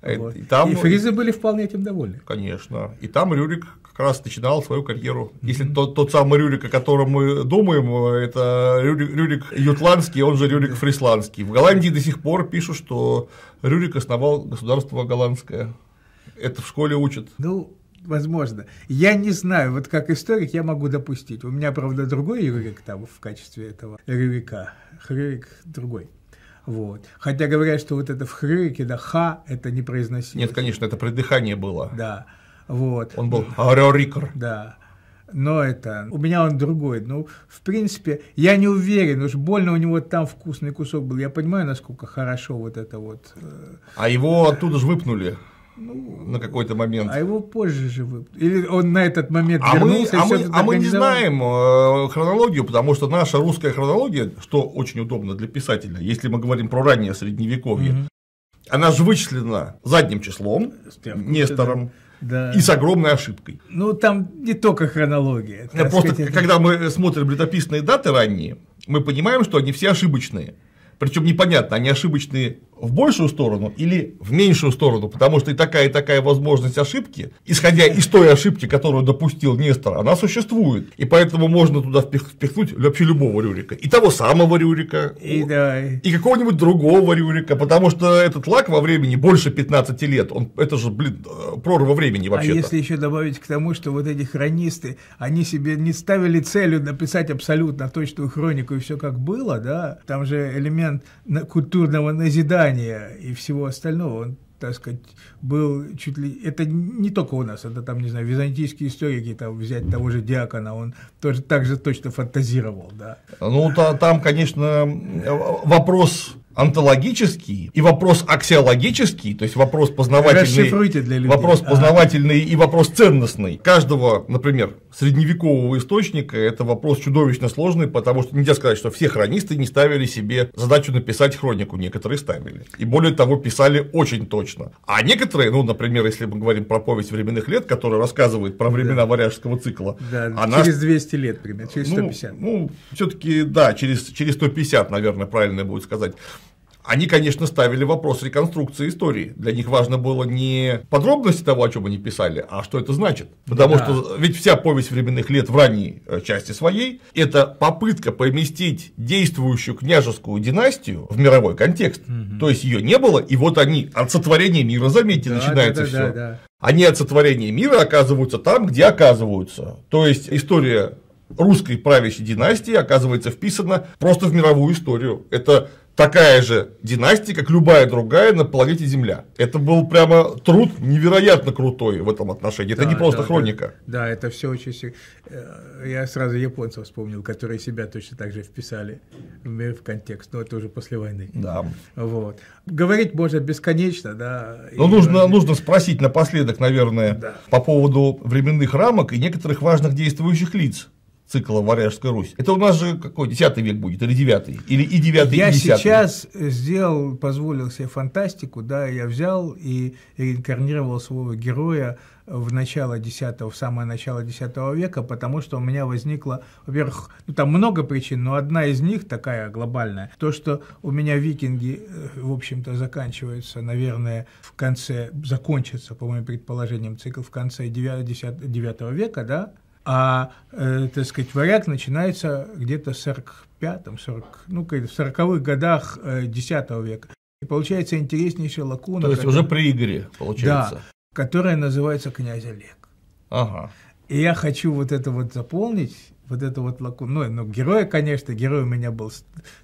[SPEAKER 1] И, э, вот. и, там... и ну, фризы были вполне этим довольны. Конечно. И там Рюрик как раз начинал свою карьеру. Mm-hmm. Если тот, тот самый Рюрик, о котором мы думаем, э, это Рюрик, Рюрик Ютландский, он же Рюрик Фрисландский. В Голландии до сих пор пишут, что Рюрик основал государство голландское. Это в школе учат. Ну, возможно.
[SPEAKER 2] Я не знаю, вот как историк я могу допустить. У меня, правда, другой Рюрик там в качестве этого Рюрика. Рюрик другой. Вот. Хотя говорят, что вот это в Хрюрике, да, ха, это не произносилось. Нет,
[SPEAKER 1] конечно, это придыхание было. Да.
[SPEAKER 2] Вот. Он был Рюрикер. Да. Но это, у меня он другой. Ну, в принципе, я не уверен, уж больно у него там вкусный кусок был. Я понимаю, насколько хорошо вот это вот. Э,
[SPEAKER 1] а его оттуда же выпнули ну, на какой-то момент. А его позже же вы... Или
[SPEAKER 2] он на этот момент а вернулся мы, а, мы, а мы не знаем
[SPEAKER 1] э, хронологию, потому что наша русская хронология, что очень удобно для писателя, если мы говорим про раннее средневековье, угу. она же вычислена задним числом, Стрелку, Нестором. Да. И с огромной ошибкой. Ну, там не только хронология. Это, ну, Просто сказать, когда это... мы смотрим летописные даты ранние, мы понимаем, что они все ошибочные. Причем непонятно, они ошибочные в большую сторону или в меньшую сторону, потому что и такая, и такая возможность ошибки, исходя из той ошибки, которую допустил Нестор, она существует, и поэтому можно туда впихнуть вообще любого Рюрика, и того самого Рюрика, и, да. и какого-нибудь другого Рюрика, потому что этот лак во времени больше 15 лет, он, это же, блин, э, прорва времени вообще -то. А если
[SPEAKER 2] еще добавить к тому, что вот эти хронисты, они себе не ставили целью написать абсолютно точную хронику и все как было, да, там же элемент культурного назидания, питания и всего остального. Он, так сказать, был чуть ли... Это не только у нас, это там, не знаю, византийские
[SPEAKER 1] историки, там взять того же Диакона, он тоже так же точно фантазировал, да. Ну, то, там, конечно, вопрос онтологические и вопрос аксиологический, то есть вопрос познавательный, для людей. вопрос познавательный а. и вопрос ценностный. Каждого, например, средневекового источника это вопрос чудовищно сложный, потому что нельзя сказать, что все хронисты не ставили себе задачу написать хронику, некоторые ставили. И более того, писали очень точно. А некоторые, ну, например, если мы говорим про повесть временных лет, которая рассказывает про времена да. варяжского цикла, да, она... через 200 лет примерно, через 150. Ну, ну все-таки, да, через, через 150, наверное, правильно будет сказать. Они, конечно, ставили вопрос реконструкции истории. Для них важно было не подробности того, о чем они писали, а что это значит. Потому да. что ведь вся повесть временных лет в ранней э, части своей – это попытка поместить действующую княжескую династию в мировой контекст. Угу. То есть ее не было, и вот они от сотворения мира, заметьте, да, начинается да, да, все. Да, да. Они от сотворения мира оказываются там, где оказываются. То есть история русской правящей династии оказывается вписана просто в мировую историю. Это такая же династия, как любая другая на планете Земля. Это был прямо труд невероятно крутой в этом отношении. Это не просто да, хроника.
[SPEAKER 2] Да, да, это все очень... Э, я сразу японцев вспомнил, которые себя точно так же вписали в контекст, но это уже после войны. Да. Вот. Говорить можно бесконечно, да. Но и... нужно, нужно
[SPEAKER 1] спросить напоследок, наверное, да. по поводу временных рамок и некоторых важных действующих лиц цикла Варяжская Русь. Это у нас же какой, 10 век будет, или 9, или и 9, я и 10. Я
[SPEAKER 2] сейчас сделал, позволил себе фантастику, да, я взял и реинкарнировал своего героя в начало 10 в самое начало 10 века, потому что у меня возникла, во-первых, ну, там много причин, но одна из них такая глобальная, то, что у меня викинги, э, в общем-то, заканчиваются, наверное, в конце, закончатся, по моим предположениям, цикл в конце 9, 10, 9 века, да, а, э, так сказать, варяг начинается где-то в 45-м, 40, ну, в 40-х годах X э, века. И получается интереснейшая лакуна. То есть которая, уже при Игоре, получается. Да, которая называется «Князь Олег». Ага. И я хочу вот это вот заполнить, вот это вот лакуну. Ну, ну, героя, конечно, герой у меня был,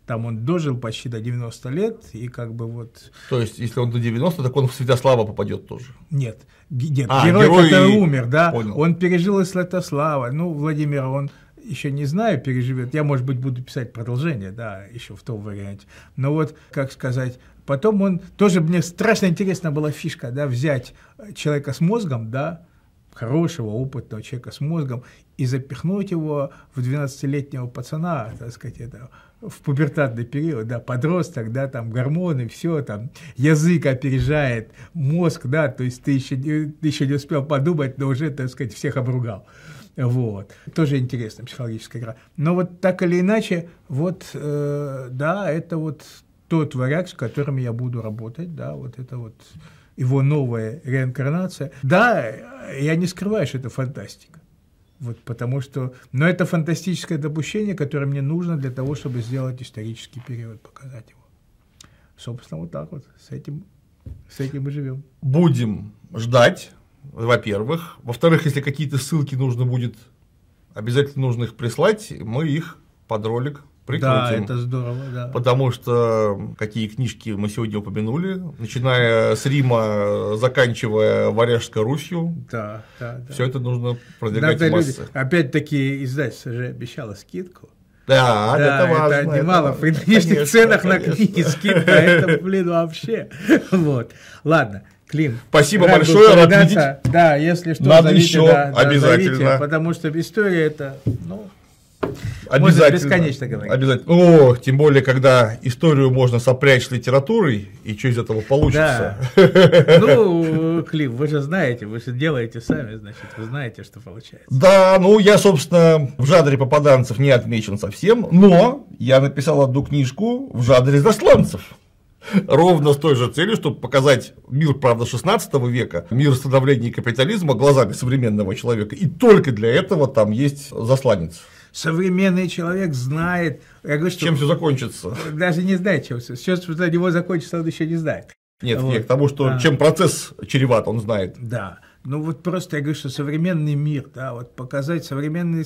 [SPEAKER 2] там он дожил почти до 90 лет, и как бы вот...
[SPEAKER 1] То есть, если он до 90, так он в Святослава попадет тоже? Нет, нет, а, герой, герой, который умер, да, понял.
[SPEAKER 2] он пережил и Святослава, ну, Владимира он еще не знаю, переживет. Я, может быть, буду писать продолжение, да, еще в том варианте. Но вот, как сказать, потом он... Тоже мне страшно интересна была фишка, да, взять человека с мозгом, да, хорошего, опытного человека с мозгом, и запихнуть его в 12-летнего пацана, так сказать, этого в пубертатный период, да, подросток, да, там гормоны, все, там язык опережает мозг, да, то есть ты еще, ты еще не успел подумать, но уже, так сказать, всех обругал. Вот. Тоже интересная психологическая игра. Но вот так или иначе, вот, э, да, это вот тот варяг, с которым я буду работать, да, вот это вот его новая реинкарнация. Да, я не скрываю, что это фантастика. Вот потому что... Но это фантастическое допущение, которое мне нужно для того, чтобы сделать исторический период, показать его. Собственно, вот так вот. С этим, с этим мы живем.
[SPEAKER 1] Будем ждать, во-первых. Во-вторых, если какие-то ссылки нужно будет, обязательно нужно их прислать. Мы их под ролик прикрутим. Да, это здорово, да. Потому что какие книжки мы сегодня упомянули, начиная с Рима, заканчивая Варяжской Русью. Да, да, да. Все это нужно продвигать Надо массы.
[SPEAKER 2] Опять-таки издательство же обещало скидку. Да, да, это важно. Это немало это, при нынешних ценах конечно. на книги скидка, а это, блин, вообще. Вот. Ладно, Клим. Спасибо большое, рад видеть. Да, если что, Надо зовите, еще да, обязательно. Да, зовите, потому что история это, ну, Обязательно. Можно бесконечно говорить. Обязательно.
[SPEAKER 1] О, тем более, когда историю можно сопрячь с литературой, и что из этого получится. Да.
[SPEAKER 2] Ну, Клим, вы же знаете, вы же делаете сами, значит, вы знаете, что получается.
[SPEAKER 1] Да, ну я, собственно, в жанре попаданцев не отмечен совсем, но я написал одну книжку в жанре засланцев. Ровно с той же целью, чтобы показать мир, правда, 16 века, мир становления капитализма глазами современного человека. И только для этого там есть засланец современный человек знает... Я говорю, что чем все закончится.
[SPEAKER 2] Даже не знает, чем все. Сейчас для него закончится, он еще не знает. Нет, вот. нет, к тому, что а. чем процесс
[SPEAKER 1] чреват, он знает. Да.
[SPEAKER 2] Ну вот просто я говорю, что современный мир, да, вот показать современные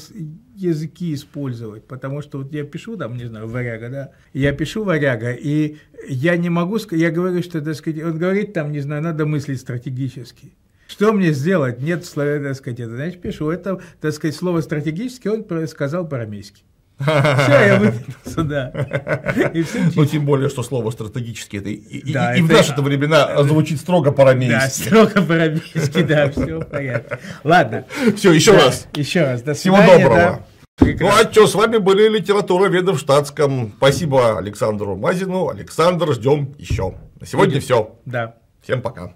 [SPEAKER 2] языки использовать, потому что вот я пишу там, не знаю, варяга, да, я пишу варяга, и я не могу сказать, я говорю, что, так сказать, он говорит там, не знаю, надо мыслить стратегически. Что мне сделать? Нет, так сказать, это, значит, пишу. Это, так сказать, слово стратегически он сказал по-арамейски. Все, я выкинулся, да. И ну,
[SPEAKER 1] тем более, что слово стратегически это и, в наши-то времена звучит строго по-рамейски. Да, строго по-рамейски, да, все понятно. Ладно. Все, еще раз. Еще раз. До Всего доброго. Ну а что, с вами были литература веды в штатском. Спасибо Александру Мазину. Александр, ждем еще. На сегодня все. Да. Всем пока.